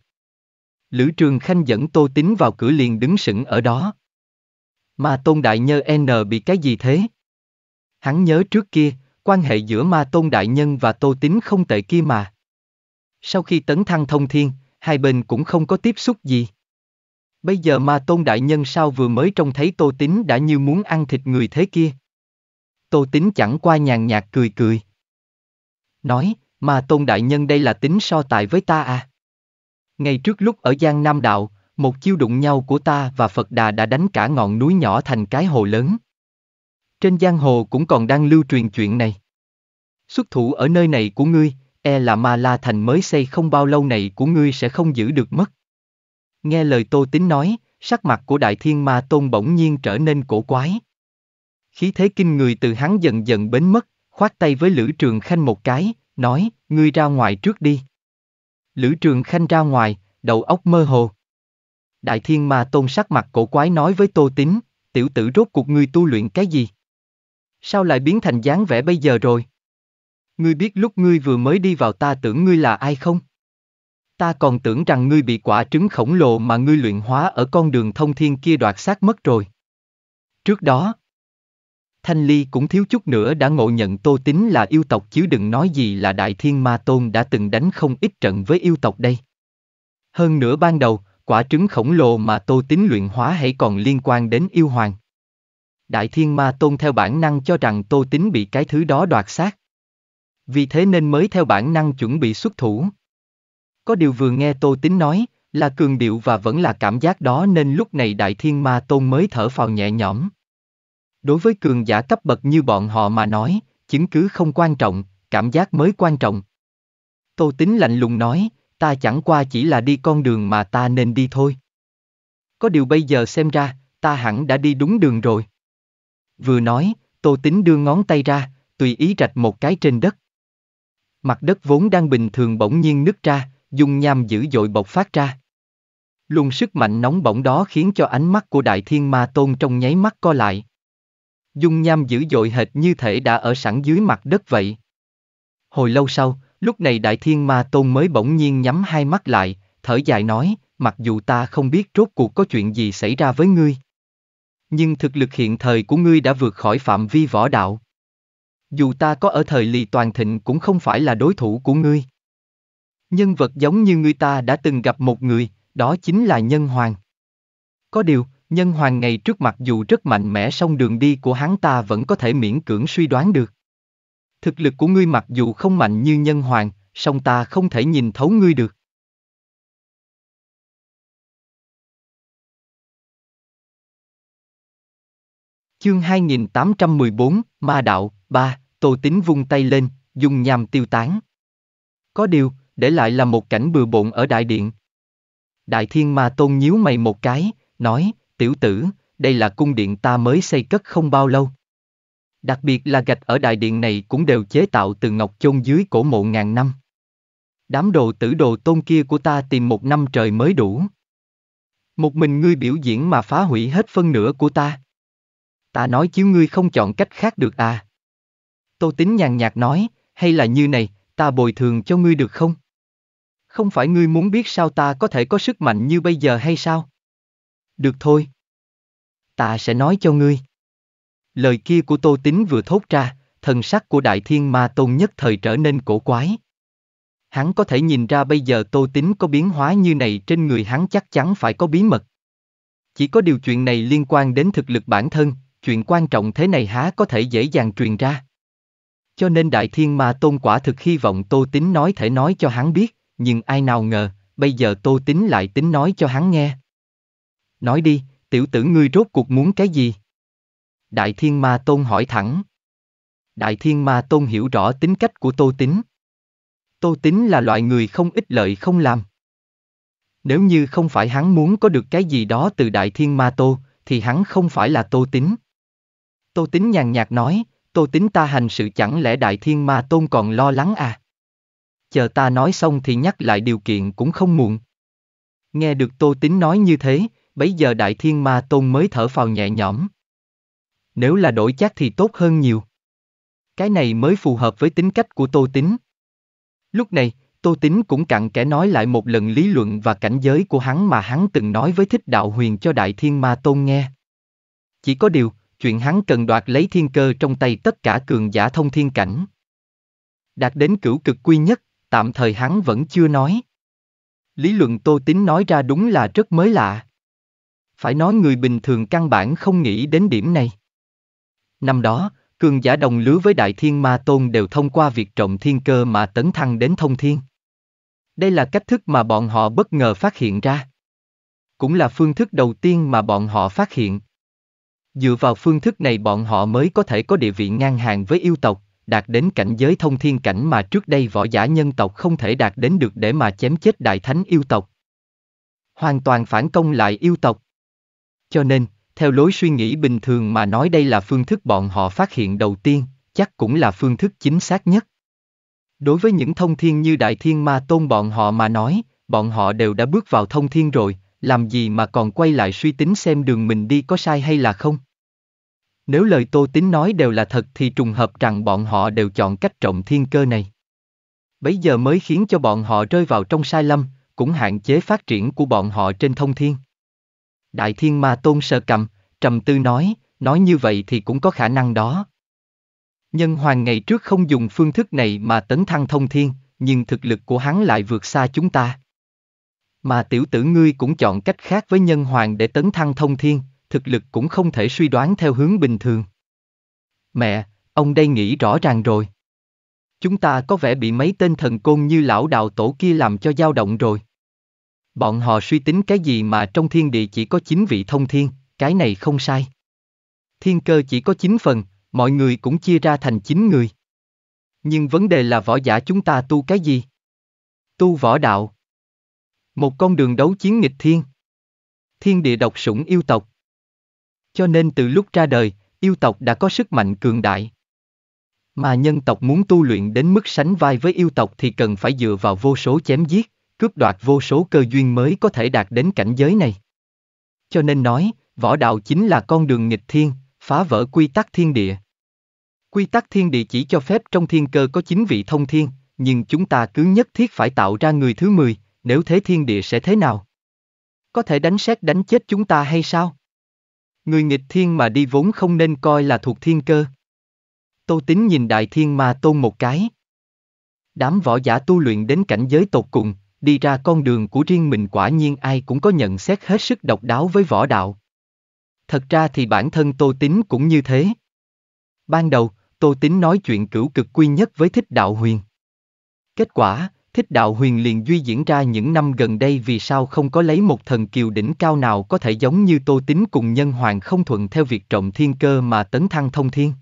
Lữ Trường Khanh dẫn Tô Tín vào cửa liền đứng sững ở đó. Ma Tôn Đại Nhơ N bị cái gì thế? Hắn nhớ trước kia, quan hệ giữa Ma Tôn Đại Nhân và Tô Tín không tệ kia mà. Sau khi tấn thăng thông thiên, hai bên cũng không có tiếp xúc gì. Bây giờ Ma Tôn Đại Nhân sao vừa mới trông thấy Tô Tín đã như muốn ăn thịt người thế kia? Tô Tín chẳng qua nhàn nhạt cười cười. Nói, mà Tôn Đại Nhân đây là tính so tài với ta à? Ngày trước lúc ở Giang Nam Đạo, một chiêu đụng nhau của ta và Phật Đà đã đánh cả ngọn núi nhỏ thành cái hồ lớn. Trên giang hồ cũng còn đang lưu truyền chuyện này. Xuất thủ ở nơi này của ngươi, e là Ma La Thành mới xây không bao lâu này của ngươi sẽ không giữ được mất. Nghe lời Tô tính nói, sắc mặt của Đại Thiên Ma Tôn bỗng nhiên trở nên cổ quái. Khí thế kinh người từ hắn dần dần bến mất, khoát tay với Lữ Trường Khanh một cái, nói, ngươi ra ngoài trước đi. Lữ Trường Khanh ra ngoài, đầu óc mơ hồ. Đại Thiên Ma Tôn sắc mặt cổ quái nói với Tô Tín, tiểu tử rốt cuộc ngươi tu luyện cái gì? Sao lại biến thành dáng vẻ bây giờ rồi? Ngươi biết lúc ngươi vừa mới đi vào ta tưởng ngươi là ai không? Ta còn tưởng rằng ngươi bị quả trứng khổng lồ mà ngươi luyện hóa ở con đường thông thiên kia đoạt xác mất rồi. Trước đó, Thanh Ly cũng thiếu chút nữa đã ngộ nhận Tô tính là yêu tộc chứ đừng nói gì là Đại Thiên Ma Tôn đã từng đánh không ít trận với yêu tộc đây. Hơn nữa ban đầu, quả trứng khổng lồ mà Tô tính luyện hóa hãy còn liên quan đến yêu hoàng. Đại Thiên Ma Tôn theo bản năng cho rằng Tô tính bị cái thứ đó đoạt xác. Vì thế nên mới theo bản năng chuẩn bị xuất thủ. Có điều vừa nghe Tô tính nói, là cường điệu và vẫn là cảm giác đó nên lúc này Đại Thiên Ma Tôn mới thở phào nhẹ nhõm. Đối với cường giả cấp bậc như bọn họ mà nói, chứng cứ không quan trọng, cảm giác mới quan trọng. Tô Tính lạnh lùng nói, ta chẳng qua chỉ là đi con đường mà ta nên đi thôi. Có điều bây giờ xem ra, ta hẳn đã đi đúng đường rồi. Vừa nói, Tô Tính đưa ngón tay ra, tùy ý rạch một cái trên đất. Mặt đất vốn đang bình thường bỗng nhiên nứt ra, dung nham dữ dội bộc phát ra. Luồng sức mạnh nóng bỏng đó khiến cho ánh mắt của Đại Thiên Ma Tôn trong nháy mắt co lại dung nham dữ dội hệt như thể đã ở sẵn dưới mặt đất vậy. Hồi lâu sau, lúc này Đại Thiên Ma Tôn mới bỗng nhiên nhắm hai mắt lại, thở dài nói, mặc dù ta không biết rốt cuộc có chuyện gì xảy ra với ngươi. Nhưng thực lực hiện thời của ngươi đã vượt khỏi phạm vi võ đạo. Dù ta có ở thời lì toàn thịnh cũng không phải là đối thủ của ngươi. Nhân vật giống như ngươi ta đã từng gặp một người, đó chính là Nhân Hoàng. Có điều, Nhân hoàng ngày trước mặc dù rất mạnh mẽ song đường đi của hắn ta vẫn có thể miễn cưỡng suy đoán được. Thực lực của ngươi mặc dù không mạnh như nhân hoàng, song ta không thể nhìn thấu ngươi được. Chương 2814, Ma Đạo, 3, Tô Tính vung tay lên, dùng nhằm tiêu tán. Có điều, để lại là một cảnh bừa bộn ở đại điện. Đại Thiên Ma Tôn nhíu mày một cái, nói, tiểu tử, đây là cung điện ta mới xây cất không bao lâu. Đặc biệt là gạch ở đại điện này cũng đều chế tạo từ ngọc chôn dưới cổ mộ ngàn năm. Đám đồ tử đồ tôn kia của ta tìm một năm trời mới đủ. Một mình ngươi biểu diễn mà phá hủy hết phân nửa của ta. Ta nói chứ ngươi không chọn cách khác được à. Tô Tính nhàn nhạt nói, hay là như này, ta bồi thường cho ngươi được không? Không phải ngươi muốn biết sao ta có thể có sức mạnh như bây giờ hay sao? Được thôi. Ta sẽ nói cho ngươi. Lời kia của Tô Tín vừa thốt ra, thần sắc của Đại Thiên Ma Tôn nhất thời trở nên cổ quái. Hắn có thể nhìn ra bây giờ Tô Tín có biến hóa như này trên người hắn chắc chắn phải có bí mật. Chỉ có điều chuyện này liên quan đến thực lực bản thân, chuyện quan trọng thế này há có thể dễ dàng truyền ra. Cho nên Đại Thiên Ma Tôn quả thực hy vọng Tô Tín nói thể nói cho hắn biết, nhưng ai nào ngờ, bây giờ Tô Tín lại tính nói cho hắn nghe. Nói đi, tiểu tử ngươi rốt cuộc muốn cái gì? Đại Thiên Ma Tôn hỏi thẳng. Đại Thiên Ma Tôn hiểu rõ tính cách của Tô Tính. Tô Tính là loại người không ích lợi không làm. Nếu như không phải hắn muốn có được cái gì đó từ Đại Thiên Ma Tô, thì hắn không phải là Tô Tính. Tô Tính nhàn nhạt nói, Tô Tính ta hành sự chẳng lẽ Đại Thiên Ma Tôn còn lo lắng à? Chờ ta nói xong thì nhắc lại điều kiện cũng không muộn. Nghe được Tô Tính nói như thế, bấy giờ Đại Thiên Ma Tôn mới thở phào nhẹ nhõm. Nếu là đổi chắc thì tốt hơn nhiều. Cái này mới phù hợp với tính cách của Tô Tính. Lúc này, Tô Tính cũng cặn kẽ nói lại một lần lý luận và cảnh giới của hắn mà hắn từng nói với thích đạo huyền cho Đại Thiên Ma Tôn nghe. Chỉ có điều, chuyện hắn cần đoạt lấy thiên cơ trong tay tất cả cường giả thông thiên cảnh. Đạt đến cửu cực quy nhất, tạm thời hắn vẫn chưa nói. Lý luận Tô Tính nói ra đúng là rất mới lạ. Phải nói người bình thường căn bản không nghĩ đến điểm này. Năm đó, cường giả đồng lứa với Đại Thiên Ma Tôn đều thông qua việc trộm thiên cơ mà tấn thăng đến thông thiên. Đây là cách thức mà bọn họ bất ngờ phát hiện ra. Cũng là phương thức đầu tiên mà bọn họ phát hiện. Dựa vào phương thức này bọn họ mới có thể có địa vị ngang hàng với yêu tộc, đạt đến cảnh giới thông thiên cảnh mà trước đây võ giả nhân tộc không thể đạt đến được để mà chém chết đại thánh yêu tộc. Hoàn toàn phản công lại yêu tộc. Cho nên, theo lối suy nghĩ bình thường mà nói đây là phương thức bọn họ phát hiện đầu tiên, chắc cũng là phương thức chính xác nhất. Đối với những thông thiên như Đại Thiên Ma Tôn bọn họ mà nói, bọn họ đều đã bước vào thông thiên rồi, làm gì mà còn quay lại suy tính xem đường mình đi có sai hay là không. Nếu lời Tô Tính nói đều là thật thì trùng hợp rằng bọn họ đều chọn cách trọng thiên cơ này. Bấy giờ mới khiến cho bọn họ rơi vào trong sai lầm, cũng hạn chế phát triển của bọn họ trên thông thiên. Đại thiên ma tôn sờ cầm, trầm tư nói, nói như vậy thì cũng có khả năng đó. Nhân hoàng ngày trước không dùng phương thức này mà tấn thăng thông thiên, nhưng thực lực của hắn lại vượt xa chúng ta. Mà tiểu tử ngươi cũng chọn cách khác với nhân hoàng để tấn thăng thông thiên, thực lực cũng không thể suy đoán theo hướng bình thường. Mẹ, ông đây nghĩ rõ ràng rồi. Chúng ta có vẻ bị mấy tên thần côn như lão đạo tổ kia làm cho dao động rồi. Bọn họ suy tính cái gì mà trong thiên địa chỉ có chín vị thông thiên, cái này không sai. Thiên cơ chỉ có chín phần, mọi người cũng chia ra thành chín người. Nhưng vấn đề là võ giả chúng ta tu cái gì? Tu võ đạo. Một con đường đấu chiến nghịch thiên. Thiên địa độc sủng yêu tộc. Cho nên từ lúc ra đời, yêu tộc đã có sức mạnh cường đại. Mà nhân tộc muốn tu luyện đến mức sánh vai với yêu tộc thì cần phải dựa vào vô số chém giết cướp đoạt vô số cơ duyên mới có thể đạt đến cảnh giới này. Cho nên nói, võ đạo chính là con đường nghịch thiên, phá vỡ quy tắc thiên địa. Quy tắc thiên địa chỉ cho phép trong thiên cơ có chính vị thông thiên, nhưng chúng ta cứ nhất thiết phải tạo ra người thứ 10, nếu thế thiên địa sẽ thế nào? Có thể đánh xét đánh chết chúng ta hay sao? Người nghịch thiên mà đi vốn không nên coi là thuộc thiên cơ. Tô tính nhìn Đại Thiên Ma Tôn một cái. Đám võ giả tu luyện đến cảnh giới tột cùng, đi ra con đường của riêng mình quả nhiên ai cũng có nhận xét hết sức độc đáo với võ đạo. Thật ra thì bản thân Tô tính cũng như thế. Ban đầu, Tô tính nói chuyện cửu cực quy nhất với Thích Đạo Huyền. Kết quả, Thích Đạo Huyền liền duy diễn ra những năm gần đây vì sao không có lấy một thần kiều đỉnh cao nào có thể giống như Tô tính cùng nhân hoàng không thuận theo việc trọng thiên cơ mà tấn thăng thông thiên.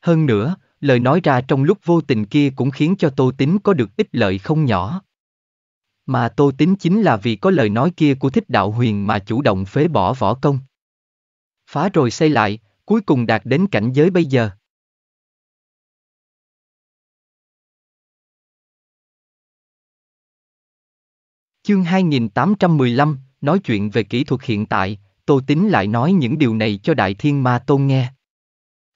Hơn nữa, lời nói ra trong lúc vô tình kia cũng khiến cho Tô tính có được ích lợi không nhỏ. Mà Tô tính chính là vì có lời nói kia của thích đạo huyền mà chủ động phế bỏ võ công. Phá rồi xây lại, cuối cùng đạt đến cảnh giới bây giờ. Chương 2815, nói chuyện về kỹ thuật hiện tại, Tô Tín lại nói những điều này cho Đại Thiên Ma Tôn nghe.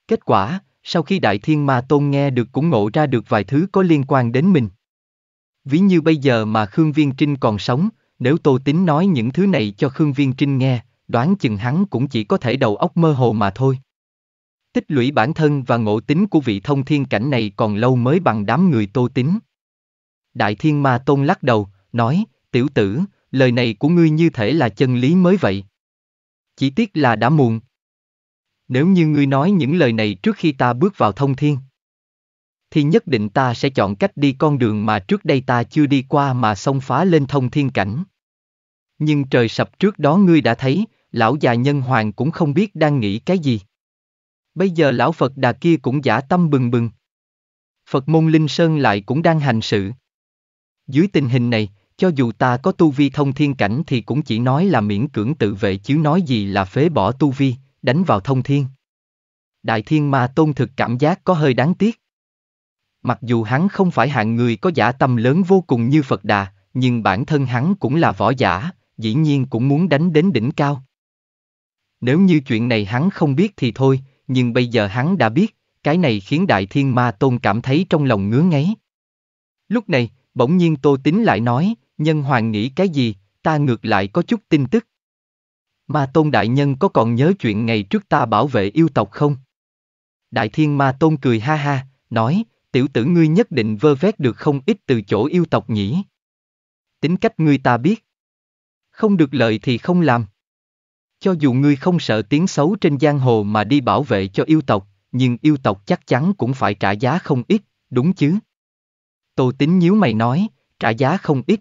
Kết quả, sau khi Đại Thiên Ma Tôn nghe được cũng ngộ ra được vài thứ có liên quan đến mình. Ví như bây giờ mà Khương Viên Trinh còn sống, nếu Tô Tín nói những thứ này cho Khương Viên Trinh nghe, đoán chừng hắn cũng chỉ có thể đầu óc mơ hồ mà thôi. Tích lũy bản thân và ngộ tính của vị thông thiên cảnh này còn lâu mới bằng đám người Tô Tín. Đại Thiên Ma Tôn lắc đầu, nói, tiểu tử, lời này của ngươi như thể là chân lý mới vậy. Chỉ tiếc là đã muộn. Nếu như ngươi nói những lời này trước khi ta bước vào thông thiên, thì nhất định ta sẽ chọn cách đi con đường mà trước đây ta chưa đi qua mà xông phá lên thông thiên cảnh. Nhưng trời sập trước đó ngươi đã thấy, lão già nhân hoàng cũng không biết đang nghĩ cái gì. Bây giờ lão Phật đà kia cũng giả tâm bừng bừng. Phật môn Linh Sơn lại cũng đang hành sự. Dưới tình hình này, cho dù ta có tu vi thông thiên cảnh thì cũng chỉ nói là miễn cưỡng tự vệ chứ nói gì là phế bỏ tu vi, đánh vào thông thiên. Đại thiên ma tôn thực cảm giác có hơi đáng tiếc. Mặc dù hắn không phải hạng người có giả tâm lớn vô cùng như Phật Đà, nhưng bản thân hắn cũng là võ giả, dĩ nhiên cũng muốn đánh đến đỉnh cao. Nếu như chuyện này hắn không biết thì thôi, nhưng bây giờ hắn đã biết, cái này khiến Đại Thiên Ma Tôn cảm thấy trong lòng ngứa ngáy. Lúc này, bỗng nhiên Tô Tính lại nói, nhân hoàng nghĩ cái gì, ta ngược lại có chút tin tức. Ma Tôn Đại Nhân có còn nhớ chuyện ngày trước ta bảo vệ yêu tộc không? Đại Thiên Ma Tôn cười ha ha, nói, tiểu tử ngươi nhất định vơ vét được không ít từ chỗ yêu tộc nhỉ. Tính cách ngươi ta biết. Không được lợi thì không làm. Cho dù ngươi không sợ tiếng xấu trên giang hồ mà đi bảo vệ cho yêu tộc, nhưng yêu tộc chắc chắn cũng phải trả giá không ít, đúng chứ? Tô tính nhíu mày nói, trả giá không ít.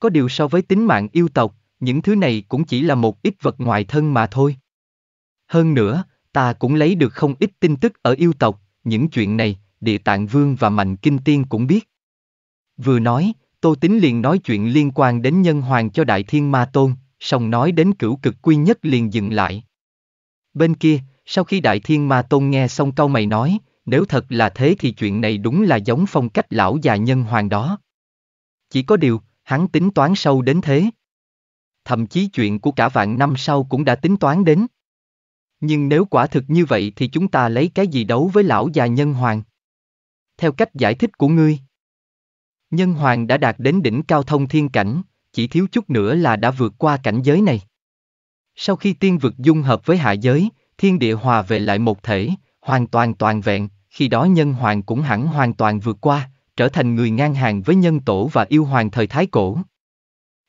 Có điều so với tính mạng yêu tộc, những thứ này cũng chỉ là một ít vật ngoài thân mà thôi. Hơn nữa, ta cũng lấy được không ít tin tức ở yêu tộc, những chuyện này, địa tạng vương và mạnh kinh tiên cũng biết. Vừa nói, Tô Tính liền nói chuyện liên quan đến nhân hoàng cho Đại Thiên Ma Tôn, song nói đến cửu cực quy nhất liền dừng lại. Bên kia, sau khi Đại Thiên Ma Tôn nghe xong câu mày nói, nếu thật là thế thì chuyện này đúng là giống phong cách lão già nhân hoàng đó. Chỉ có điều, hắn tính toán sâu đến thế. Thậm chí chuyện của cả vạn năm sau cũng đã tính toán đến. Nhưng nếu quả thực như vậy thì chúng ta lấy cái gì đấu với lão già nhân hoàng? theo cách giải thích của ngươi. Nhân hoàng đã đạt đến đỉnh cao thông thiên cảnh, chỉ thiếu chút nữa là đã vượt qua cảnh giới này. Sau khi tiên vực dung hợp với hạ giới, thiên địa hòa về lại một thể, hoàn toàn toàn vẹn, khi đó nhân hoàng cũng hẳn hoàn toàn vượt qua, trở thành người ngang hàng với nhân tổ và yêu hoàng thời thái cổ.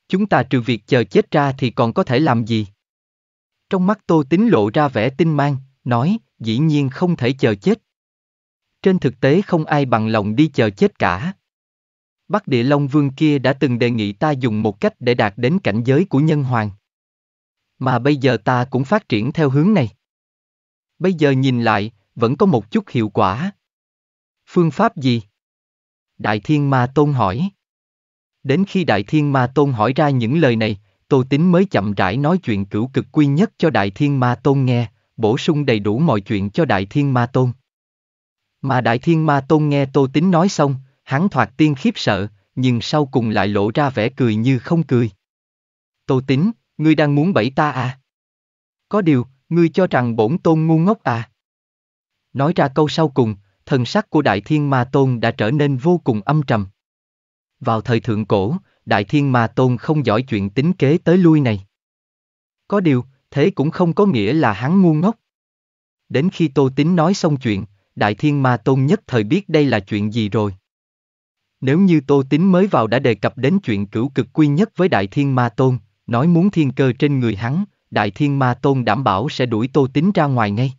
Chúng ta trừ việc chờ chết ra thì còn có thể làm gì? Trong mắt Tô tính lộ ra vẻ tinh mang, nói, dĩ nhiên không thể chờ chết. Trên thực tế không ai bằng lòng đi chờ chết cả. Bắc Địa Long Vương kia đã từng đề nghị ta dùng một cách để đạt đến cảnh giới của nhân hoàng. Mà bây giờ ta cũng phát triển theo hướng này. Bây giờ nhìn lại, vẫn có một chút hiệu quả. Phương pháp gì? Đại Thiên Ma Tôn hỏi. Đến khi Đại Thiên Ma Tôn hỏi ra những lời này, Tô Tính mới chậm rãi nói chuyện cửu cực quy nhất cho Đại Thiên Ma Tôn nghe, bổ sung đầy đủ mọi chuyện cho Đại Thiên Ma Tôn. Mà Đại Thiên Ma Tôn nghe Tô Tính nói xong, hắn thoạt tiên khiếp sợ, nhưng sau cùng lại lộ ra vẻ cười như không cười. Tô Tính, ngươi đang muốn bẫy ta à? Có điều, ngươi cho rằng bổn tôn ngu ngốc à? Nói ra câu sau cùng, thần sắc của Đại Thiên Ma Tôn đã trở nên vô cùng âm trầm. Vào thời thượng cổ, Đại Thiên Ma Tôn không giỏi chuyện tính kế tới lui này. Có điều, thế cũng không có nghĩa là hắn ngu ngốc. Đến khi Tô Tính nói xong chuyện, Đại Thiên Ma Tôn nhất thời biết đây là chuyện gì rồi. Nếu như Tô Tính mới vào đã đề cập đến chuyện cửu cực quy nhất với Đại Thiên Ma Tôn, nói muốn thiên cơ trên người hắn, Đại Thiên Ma Tôn đảm bảo sẽ đuổi Tô Tính ra ngoài ngay.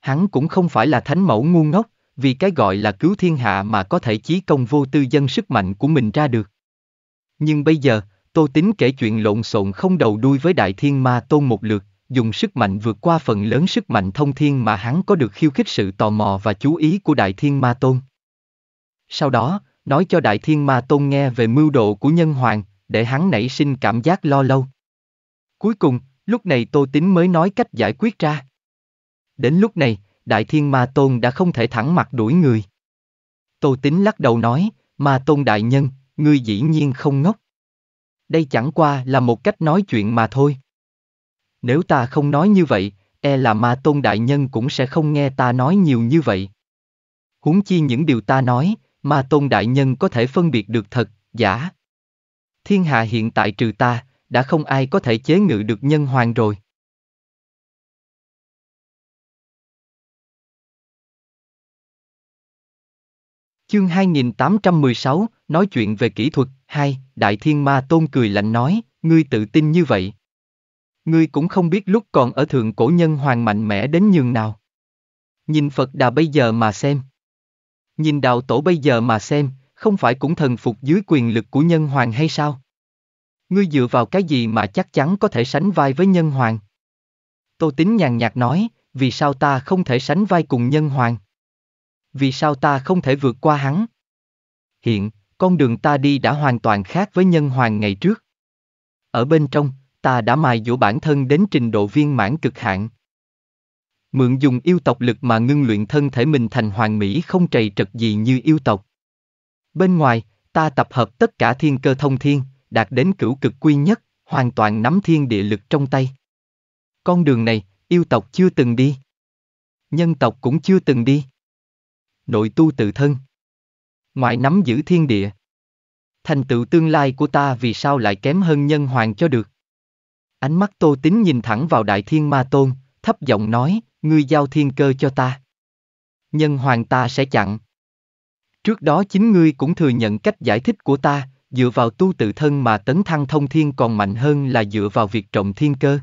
Hắn cũng không phải là thánh mẫu ngu ngốc, vì cái gọi là cứu thiên hạ mà có thể chí công vô tư dân sức mạnh của mình ra được. Nhưng bây giờ, Tô Tính kể chuyện lộn xộn không đầu đuôi với Đại Thiên Ma Tôn một lượt, dùng sức mạnh vượt qua phần lớn sức mạnh thông thiên mà hắn có được khiêu khích sự tò mò và chú ý của Đại Thiên Ma Tôn. Sau đó, nói cho Đại Thiên Ma Tôn nghe về mưu độ của nhân hoàng, để hắn nảy sinh cảm giác lo lâu. Cuối cùng, lúc này Tô tính mới nói cách giải quyết ra. Đến lúc này, Đại Thiên Ma Tôn đã không thể thẳng mặt đuổi người. Tô tính lắc đầu nói, Ma Tôn Đại Nhân, ngươi dĩ nhiên không ngốc. Đây chẳng qua là một cách nói chuyện mà thôi. Nếu ta không nói như vậy, e là ma tôn đại nhân cũng sẽ không nghe ta nói nhiều như vậy. Huống chi những điều ta nói, ma tôn đại nhân có thể phân biệt được thật, giả. Thiên hạ hiện tại trừ ta, đã không ai có thể chế ngự được nhân hoàng rồi. Chương 2816, nói chuyện về kỹ thuật, hai, Đại Thiên Ma Tôn cười lạnh nói, ngươi tự tin như vậy. Ngươi cũng không biết lúc còn ở thượng cổ nhân hoàng mạnh mẽ đến nhường nào. Nhìn Phật Đà bây giờ mà xem. Nhìn đạo tổ bây giờ mà xem, không phải cũng thần phục dưới quyền lực của nhân hoàng hay sao? Ngươi dựa vào cái gì mà chắc chắn có thể sánh vai với nhân hoàng? Tô tính nhàn nhạt nói, vì sao ta không thể sánh vai cùng nhân hoàng? Vì sao ta không thể vượt qua hắn? Hiện, con đường ta đi đã hoàn toàn khác với nhân hoàng ngày trước. Ở bên trong, ta đã mài dũa bản thân đến trình độ viên mãn cực hạn. Mượn dùng yêu tộc lực mà ngưng luyện thân thể mình thành hoàng mỹ không trầy trật gì như yêu tộc. Bên ngoài, ta tập hợp tất cả thiên cơ thông thiên, đạt đến cửu cực quy nhất, hoàn toàn nắm thiên địa lực trong tay. Con đường này, yêu tộc chưa từng đi. Nhân tộc cũng chưa từng đi. Nội tu tự thân. Ngoại nắm giữ thiên địa. Thành tựu tương lai của ta vì sao lại kém hơn nhân hoàng cho được? Ánh mắt Tô tính nhìn thẳng vào Đại Thiên Ma Tôn, thấp giọng nói, ngươi giao thiên cơ cho ta. Nhân hoàng ta sẽ chặn. Trước đó chính ngươi cũng thừa nhận cách giải thích của ta, dựa vào tu tự thân mà tấn thăng thông thiên còn mạnh hơn là dựa vào việc trọng thiên cơ.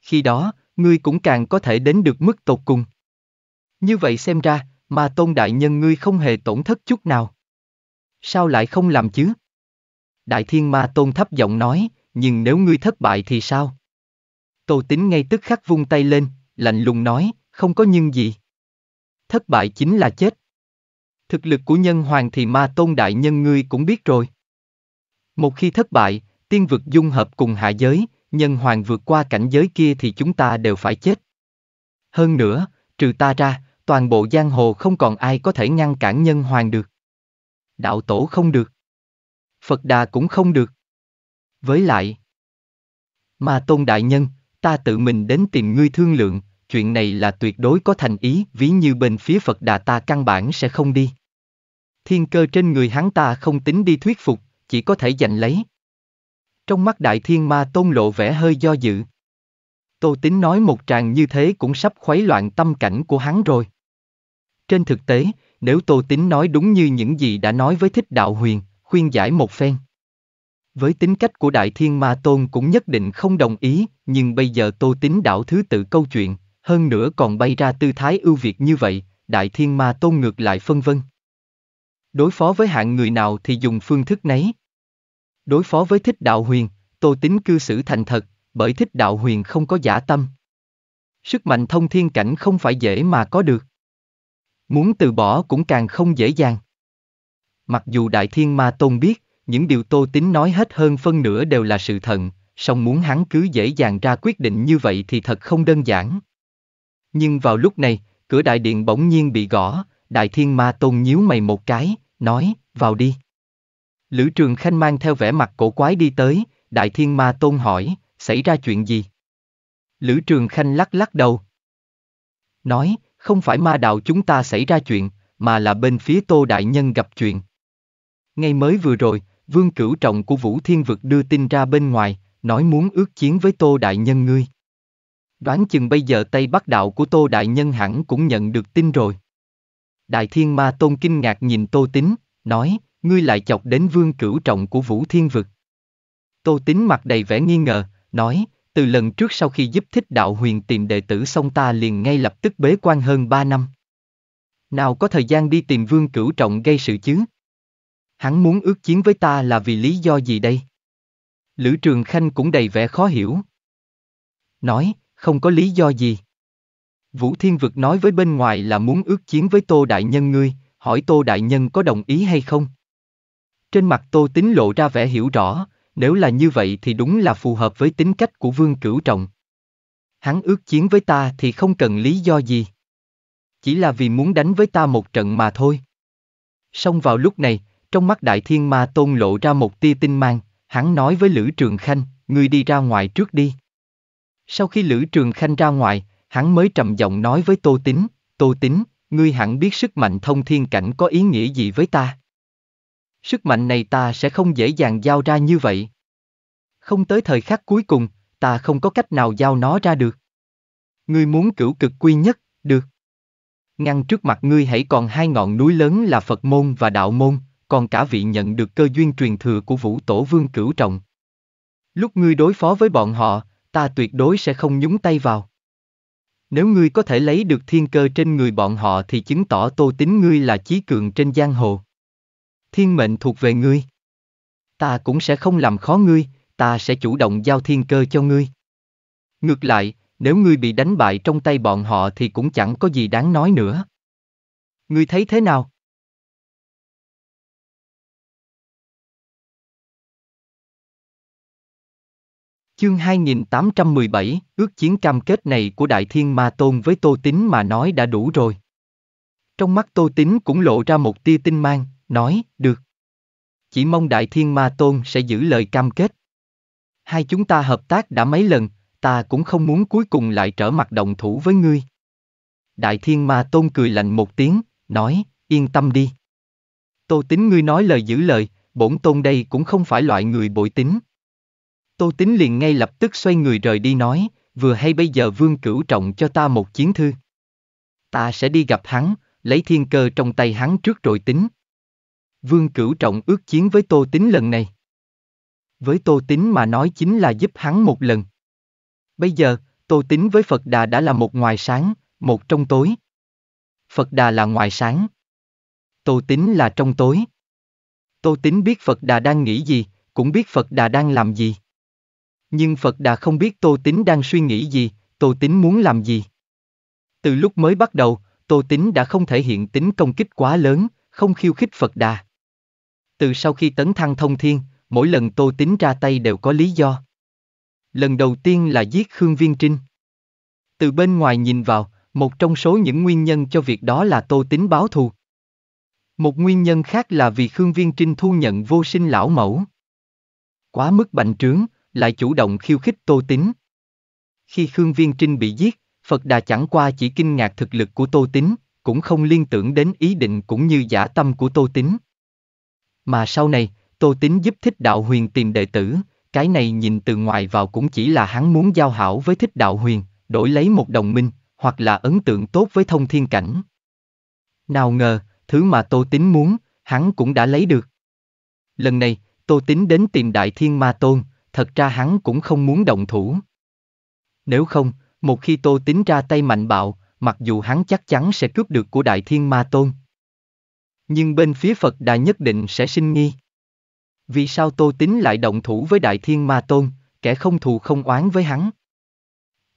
Khi đó, ngươi cũng càng có thể đến được mức tột cùng. Như vậy xem ra, Ma tôn đại nhân ngươi không hề tổn thất chút nào. Sao lại không làm chứ? Đại thiên ma tôn thấp giọng nói, nhưng nếu ngươi thất bại thì sao? Tô Tính ngay tức khắc vung tay lên, lạnh lùng nói, không có nhưng gì. Thất bại chính là chết. Thực lực của nhân hoàng thì ma tôn đại nhân ngươi cũng biết rồi. Một khi thất bại, tiên vực dung hợp cùng hạ giới, nhân hoàng vượt qua cảnh giới kia thì chúng ta đều phải chết. Hơn nữa, trừ ta ra, toàn bộ giang hồ không còn ai có thể ngăn cản nhân hoàng được. Đạo tổ không được. Phật đà cũng không được với lại. Mà tôn đại nhân, ta tự mình đến tìm ngươi thương lượng, chuyện này là tuyệt đối có thành ý, ví như bên phía Phật Đà ta căn bản sẽ không đi. Thiên cơ trên người hắn ta không tính đi thuyết phục, chỉ có thể giành lấy. Trong mắt đại thiên ma tôn lộ vẻ hơi do dự. Tô tính nói một tràng như thế cũng sắp khuấy loạn tâm cảnh của hắn rồi. Trên thực tế, nếu Tô Tính nói đúng như những gì đã nói với thích đạo huyền, khuyên giải một phen. Với tính cách của Đại Thiên Ma Tôn cũng nhất định không đồng ý, nhưng bây giờ Tô Tín đảo thứ tự câu chuyện, hơn nữa còn bay ra tư thái ưu việt như vậy, Đại Thiên Ma Tôn ngược lại phân vân. Đối phó với hạng người nào thì dùng phương thức nấy. Đối phó với thích đạo huyền, Tô Tín cư xử thành thật, bởi thích đạo huyền không có giả tâm. Sức mạnh thông thiên cảnh không phải dễ mà có được. Muốn từ bỏ cũng càng không dễ dàng. Mặc dù Đại Thiên Ma Tôn biết, những điều Tô tính nói hết hơn phân nửa đều là sự thận, song muốn hắn cứ dễ dàng ra quyết định như vậy thì thật không đơn giản. Nhưng vào lúc này, cửa đại điện bỗng nhiên bị gõ, đại thiên ma tôn nhíu mày một cái, nói, vào đi. Lữ Trường Khanh mang theo vẻ mặt cổ quái đi tới, đại thiên ma tôn hỏi, xảy ra chuyện gì? Lữ Trường Khanh lắc lắc đầu. Nói, không phải ma đạo chúng ta xảy ra chuyện, mà là bên phía tô đại nhân gặp chuyện. Ngay mới vừa rồi, Vương Cửu Trọng của Vũ Thiên Vực đưa tin ra bên ngoài, nói muốn ước chiến với Tô Đại Nhân ngươi. Đoán chừng bây giờ Tây Bắc Đạo của Tô Đại Nhân hẳn cũng nhận được tin rồi. Đại Thiên Ma Tôn kinh ngạc nhìn Tô Tính, nói, ngươi lại chọc đến Vương Cửu Trọng của Vũ Thiên Vực. Tô Tính mặt đầy vẻ nghi ngờ, nói, từ lần trước sau khi giúp thích đạo huyền tìm đệ tử xong ta liền ngay lập tức bế quan hơn 3 năm. Nào có thời gian đi tìm Vương Cửu Trọng gây sự chứ, hắn muốn ước chiến với ta là vì lý do gì đây? Lữ Trường Khanh cũng đầy vẻ khó hiểu. Nói, không có lý do gì. Vũ Thiên Vực nói với bên ngoài là muốn ước chiến với Tô Đại Nhân ngươi, hỏi Tô Đại Nhân có đồng ý hay không? Trên mặt Tô Tính lộ ra vẻ hiểu rõ, nếu là như vậy thì đúng là phù hợp với tính cách của Vương Cửu Trọng. Hắn ước chiến với ta thì không cần lý do gì. Chỉ là vì muốn đánh với ta một trận mà thôi. Xong vào lúc này, trong mắt Đại Thiên Ma Tôn lộ ra một tia tinh mang, hắn nói với Lữ Trường Khanh, ngươi đi ra ngoài trước đi. Sau khi Lữ Trường Khanh ra ngoài, hắn mới trầm giọng nói với Tô Tín, Tô Tín, ngươi hẳn biết sức mạnh thông thiên cảnh có ý nghĩa gì với ta. Sức mạnh này ta sẽ không dễ dàng giao ra như vậy. Không tới thời khắc cuối cùng, ta không có cách nào giao nó ra được. Ngươi muốn cửu cực quy nhất, được. Ngăn trước mặt ngươi hãy còn hai ngọn núi lớn là Phật môn và Đạo môn, còn cả vị nhận được cơ duyên truyền thừa của vũ tổ vương cửu trọng. Lúc ngươi đối phó với bọn họ, ta tuyệt đối sẽ không nhúng tay vào. Nếu ngươi có thể lấy được thiên cơ trên người bọn họ thì chứng tỏ tô tính ngươi là chí cường trên giang hồ. Thiên mệnh thuộc về ngươi. Ta cũng sẽ không làm khó ngươi, ta sẽ chủ động giao thiên cơ cho ngươi. Ngược lại, nếu ngươi bị đánh bại trong tay bọn họ thì cũng chẳng có gì đáng nói nữa. Ngươi thấy thế nào? Chương 2817, ước chiến cam kết này của Đại Thiên Ma Tôn với Tô Tín mà nói đã đủ rồi. Trong mắt Tô Tín cũng lộ ra một tia tinh mang, nói, được. Chỉ mong Đại Thiên Ma Tôn sẽ giữ lời cam kết. Hai chúng ta hợp tác đã mấy lần, ta cũng không muốn cuối cùng lại trở mặt đồng thủ với ngươi. Đại Thiên Ma Tôn cười lạnh một tiếng, nói, yên tâm đi. Tô Tín ngươi nói lời giữ lời, bổn tôn đây cũng không phải loại người bội tính. Tô tính liền ngay lập tức xoay người rời đi nói, vừa hay bây giờ Vương Cửu Trọng cho ta một chiến thư. Ta sẽ đi gặp hắn, lấy thiên cơ trong tay hắn trước rồi tính. Vương Cửu Trọng ước chiến với Tô tính lần này. Với Tô tính mà nói chính là giúp hắn một lần. Bây giờ, Tô tính với Phật Đà đã là một ngoài sáng, một trong tối. Phật Đà là ngoài sáng. Tô tính là trong tối. Tô tính biết Phật Đà đang nghĩ gì, cũng biết Phật Đà đang làm gì. Nhưng Phật Đà không biết Tô Tín đang suy nghĩ gì, Tô Tín muốn làm gì. Từ lúc mới bắt đầu, Tô Tín đã không thể hiện tính công kích quá lớn, không khiêu khích Phật Đà. Từ sau khi tấn thăng thông thiên, mỗi lần Tô Tín ra tay đều có lý do. Lần đầu tiên là giết Khương Viên Trinh. Từ bên ngoài nhìn vào, một trong số những nguyên nhân cho việc đó là Tô Tín báo thù. Một nguyên nhân khác là vì Khương Viên Trinh thu nhận vô sinh lão mẫu. Quá mức bành trướng, lại chủ động khiêu khích Tô Tín. Khi Khương Viên Trinh bị giết, Phật Đà chẳng qua chỉ kinh ngạc thực lực của Tô Tín, cũng không liên tưởng đến ý định cũng như giả tâm của Tô Tín. Mà sau này, Tô Tín giúp Thích Đạo Huyền tìm đệ tử, cái này nhìn từ ngoài vào cũng chỉ là hắn muốn giao hảo với Thích Đạo Huyền, đổi lấy một đồng minh, hoặc là ấn tượng tốt với thông thiên cảnh. Nào ngờ, thứ mà Tô Tín muốn, hắn cũng đã lấy được. Lần này, Tô Tín đến tìm Đại Thiên Ma Tôn, thật ra hắn cũng không muốn động thủ. Nếu không, một khi Tô tính ra tay mạnh bạo, mặc dù hắn chắc chắn sẽ cướp được của Đại Thiên Ma Tôn. Nhưng bên phía Phật Đà nhất định sẽ sinh nghi. Vì sao Tô tính lại động thủ với Đại Thiên Ma Tôn, kẻ không thù không oán với hắn?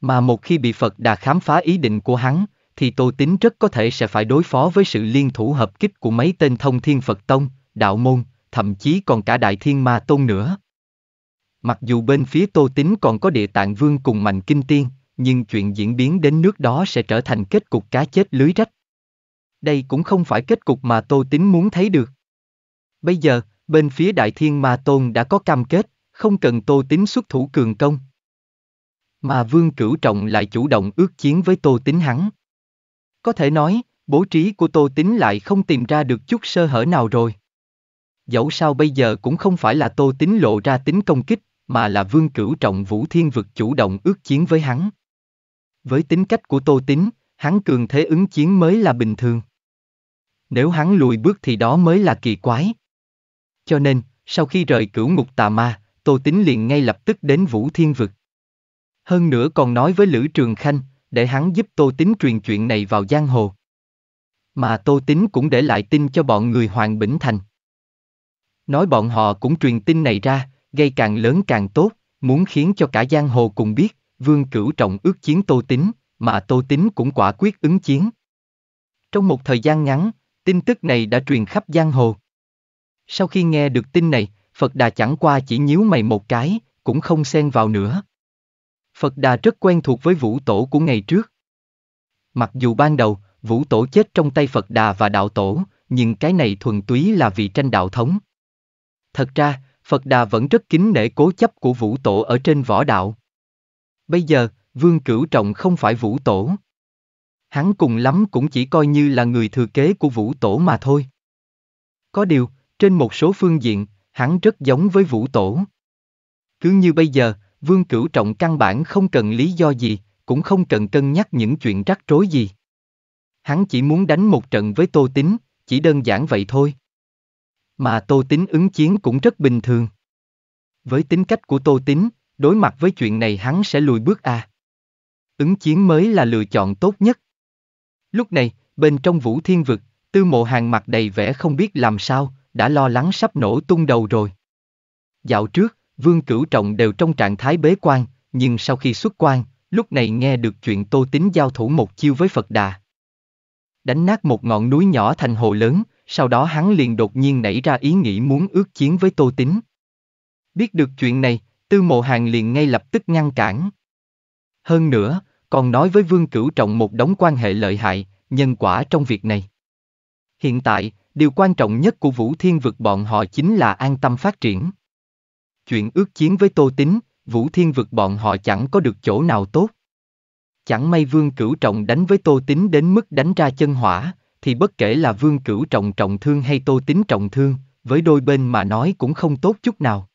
Mà một khi bị Phật Đà khám phá ý định của hắn, thì Tô tính rất có thể sẽ phải đối phó với sự liên thủ hợp kích của mấy tên thông thiên Phật Tông, Đạo Môn, thậm chí còn cả Đại Thiên Ma Tôn nữa. Mặc dù bên phía Tô tính còn có địa tạng vương cùng mạnh kinh tiên, nhưng chuyện diễn biến đến nước đó sẽ trở thành kết cục cá chết lưới rách. Đây cũng không phải kết cục mà Tô tính muốn thấy được. Bây giờ, bên phía Đại Thiên Ma Tôn đã có cam kết, không cần Tô tính xuất thủ cường công. Mà Vương Cửu Trọng lại chủ động ước chiến với Tô tính hắn. Có thể nói, bố trí của Tô tính lại không tìm ra được chút sơ hở nào rồi. Dẫu sao bây giờ cũng không phải là Tô tính lộ ra tính công kích, mà là vương cửu trọng vũ thiên vực chủ động ước chiến với hắn. Với tính cách của Tô tính, hắn cường thế ứng chiến mới là bình thường. Nếu hắn lùi bước thì đó mới là kỳ quái. Cho nên, sau khi rời cửu ngục tà ma, Tô tính liền ngay lập tức đến Vũ Thiên Vực. Hơn nữa còn nói với Lữ Trường Khanh, để hắn giúp Tô tính truyền chuyện này vào giang hồ. Mà Tô tính cũng để lại tin cho bọn người Hoàng Bỉnh Thành. Nói bọn họ cũng truyền tin này ra, gây càng lớn càng tốt, muốn khiến cho cả giang hồ cùng biết, Vương Cửu Trọng ước chiến Tô Tính, mà Tô Tính cũng quả quyết ứng chiến. Trong một thời gian ngắn, tin tức này đã truyền khắp giang hồ. Sau khi nghe được tin này, Phật Đà chẳng qua chỉ nhíu mày một cái, cũng không xen vào nữa. Phật Đà rất quen thuộc với vũ tổ của ngày trước. Mặc dù ban đầu, vũ tổ chết trong tay Phật Đà và đạo tổ, nhưng cái này thuần túy là vì tranh đạo thống. Thật ra, Phật Đà vẫn rất kính nể cố chấp của vũ tổ ở trên võ đạo. Bây giờ, Vương Cửu Trọng không phải vũ tổ. Hắn cùng lắm cũng chỉ coi như là người thừa kế của vũ tổ mà thôi. Có điều, trên một số phương diện, hắn rất giống với vũ tổ. Cứ như bây giờ, Vương Cửu Trọng căn bản không cần lý do gì, cũng không cần cân nhắc những chuyện rắc rối gì. Hắn chỉ muốn đánh một trận với Tô Tính, chỉ đơn giản vậy thôi. Mà Tô tính ứng chiến cũng rất bình thường. Với tính cách của Tô tính, đối mặt với chuyện này hắn sẽ lùi bước a. Ứng chiến mới là lựa chọn tốt nhất. Lúc này, bên trong vũ thiên vực, tư mộ hàng mặt đầy vẻ không biết làm sao, đã lo lắng sắp nổ tung đầu rồi. Dạo trước, Vương Cửu Trọng đều trong trạng thái bế quan, nhưng sau khi xuất quan, lúc này nghe được chuyện Tô tính giao thủ một chiêu với Phật Đà. Đánh nát một ngọn núi nhỏ thành hồ lớn, sau đó hắn liền đột nhiên nảy ra ý nghĩ muốn ước chiến với Tô tính. Biết được chuyện này, Tư Mộ Hàng liền ngay lập tức ngăn cản. Hơn nữa, còn nói với Vương Cửu Trọng một đống quan hệ lợi hại, nhân quả trong việc này. Hiện tại, điều quan trọng nhất của Vũ Thiên Vực bọn họ chính là an tâm phát triển. Chuyện ước chiến với Tô tính, Vũ Thiên Vực bọn họ chẳng có được chỗ nào tốt. Chẳng may Vương Cửu Trọng đánh với Tô tính đến mức đánh ra chân hỏa, thì bất kể là Vương Cửu trọng trọng thương hay Tô tính trọng thương, với đôi bên mà nói cũng không tốt chút nào.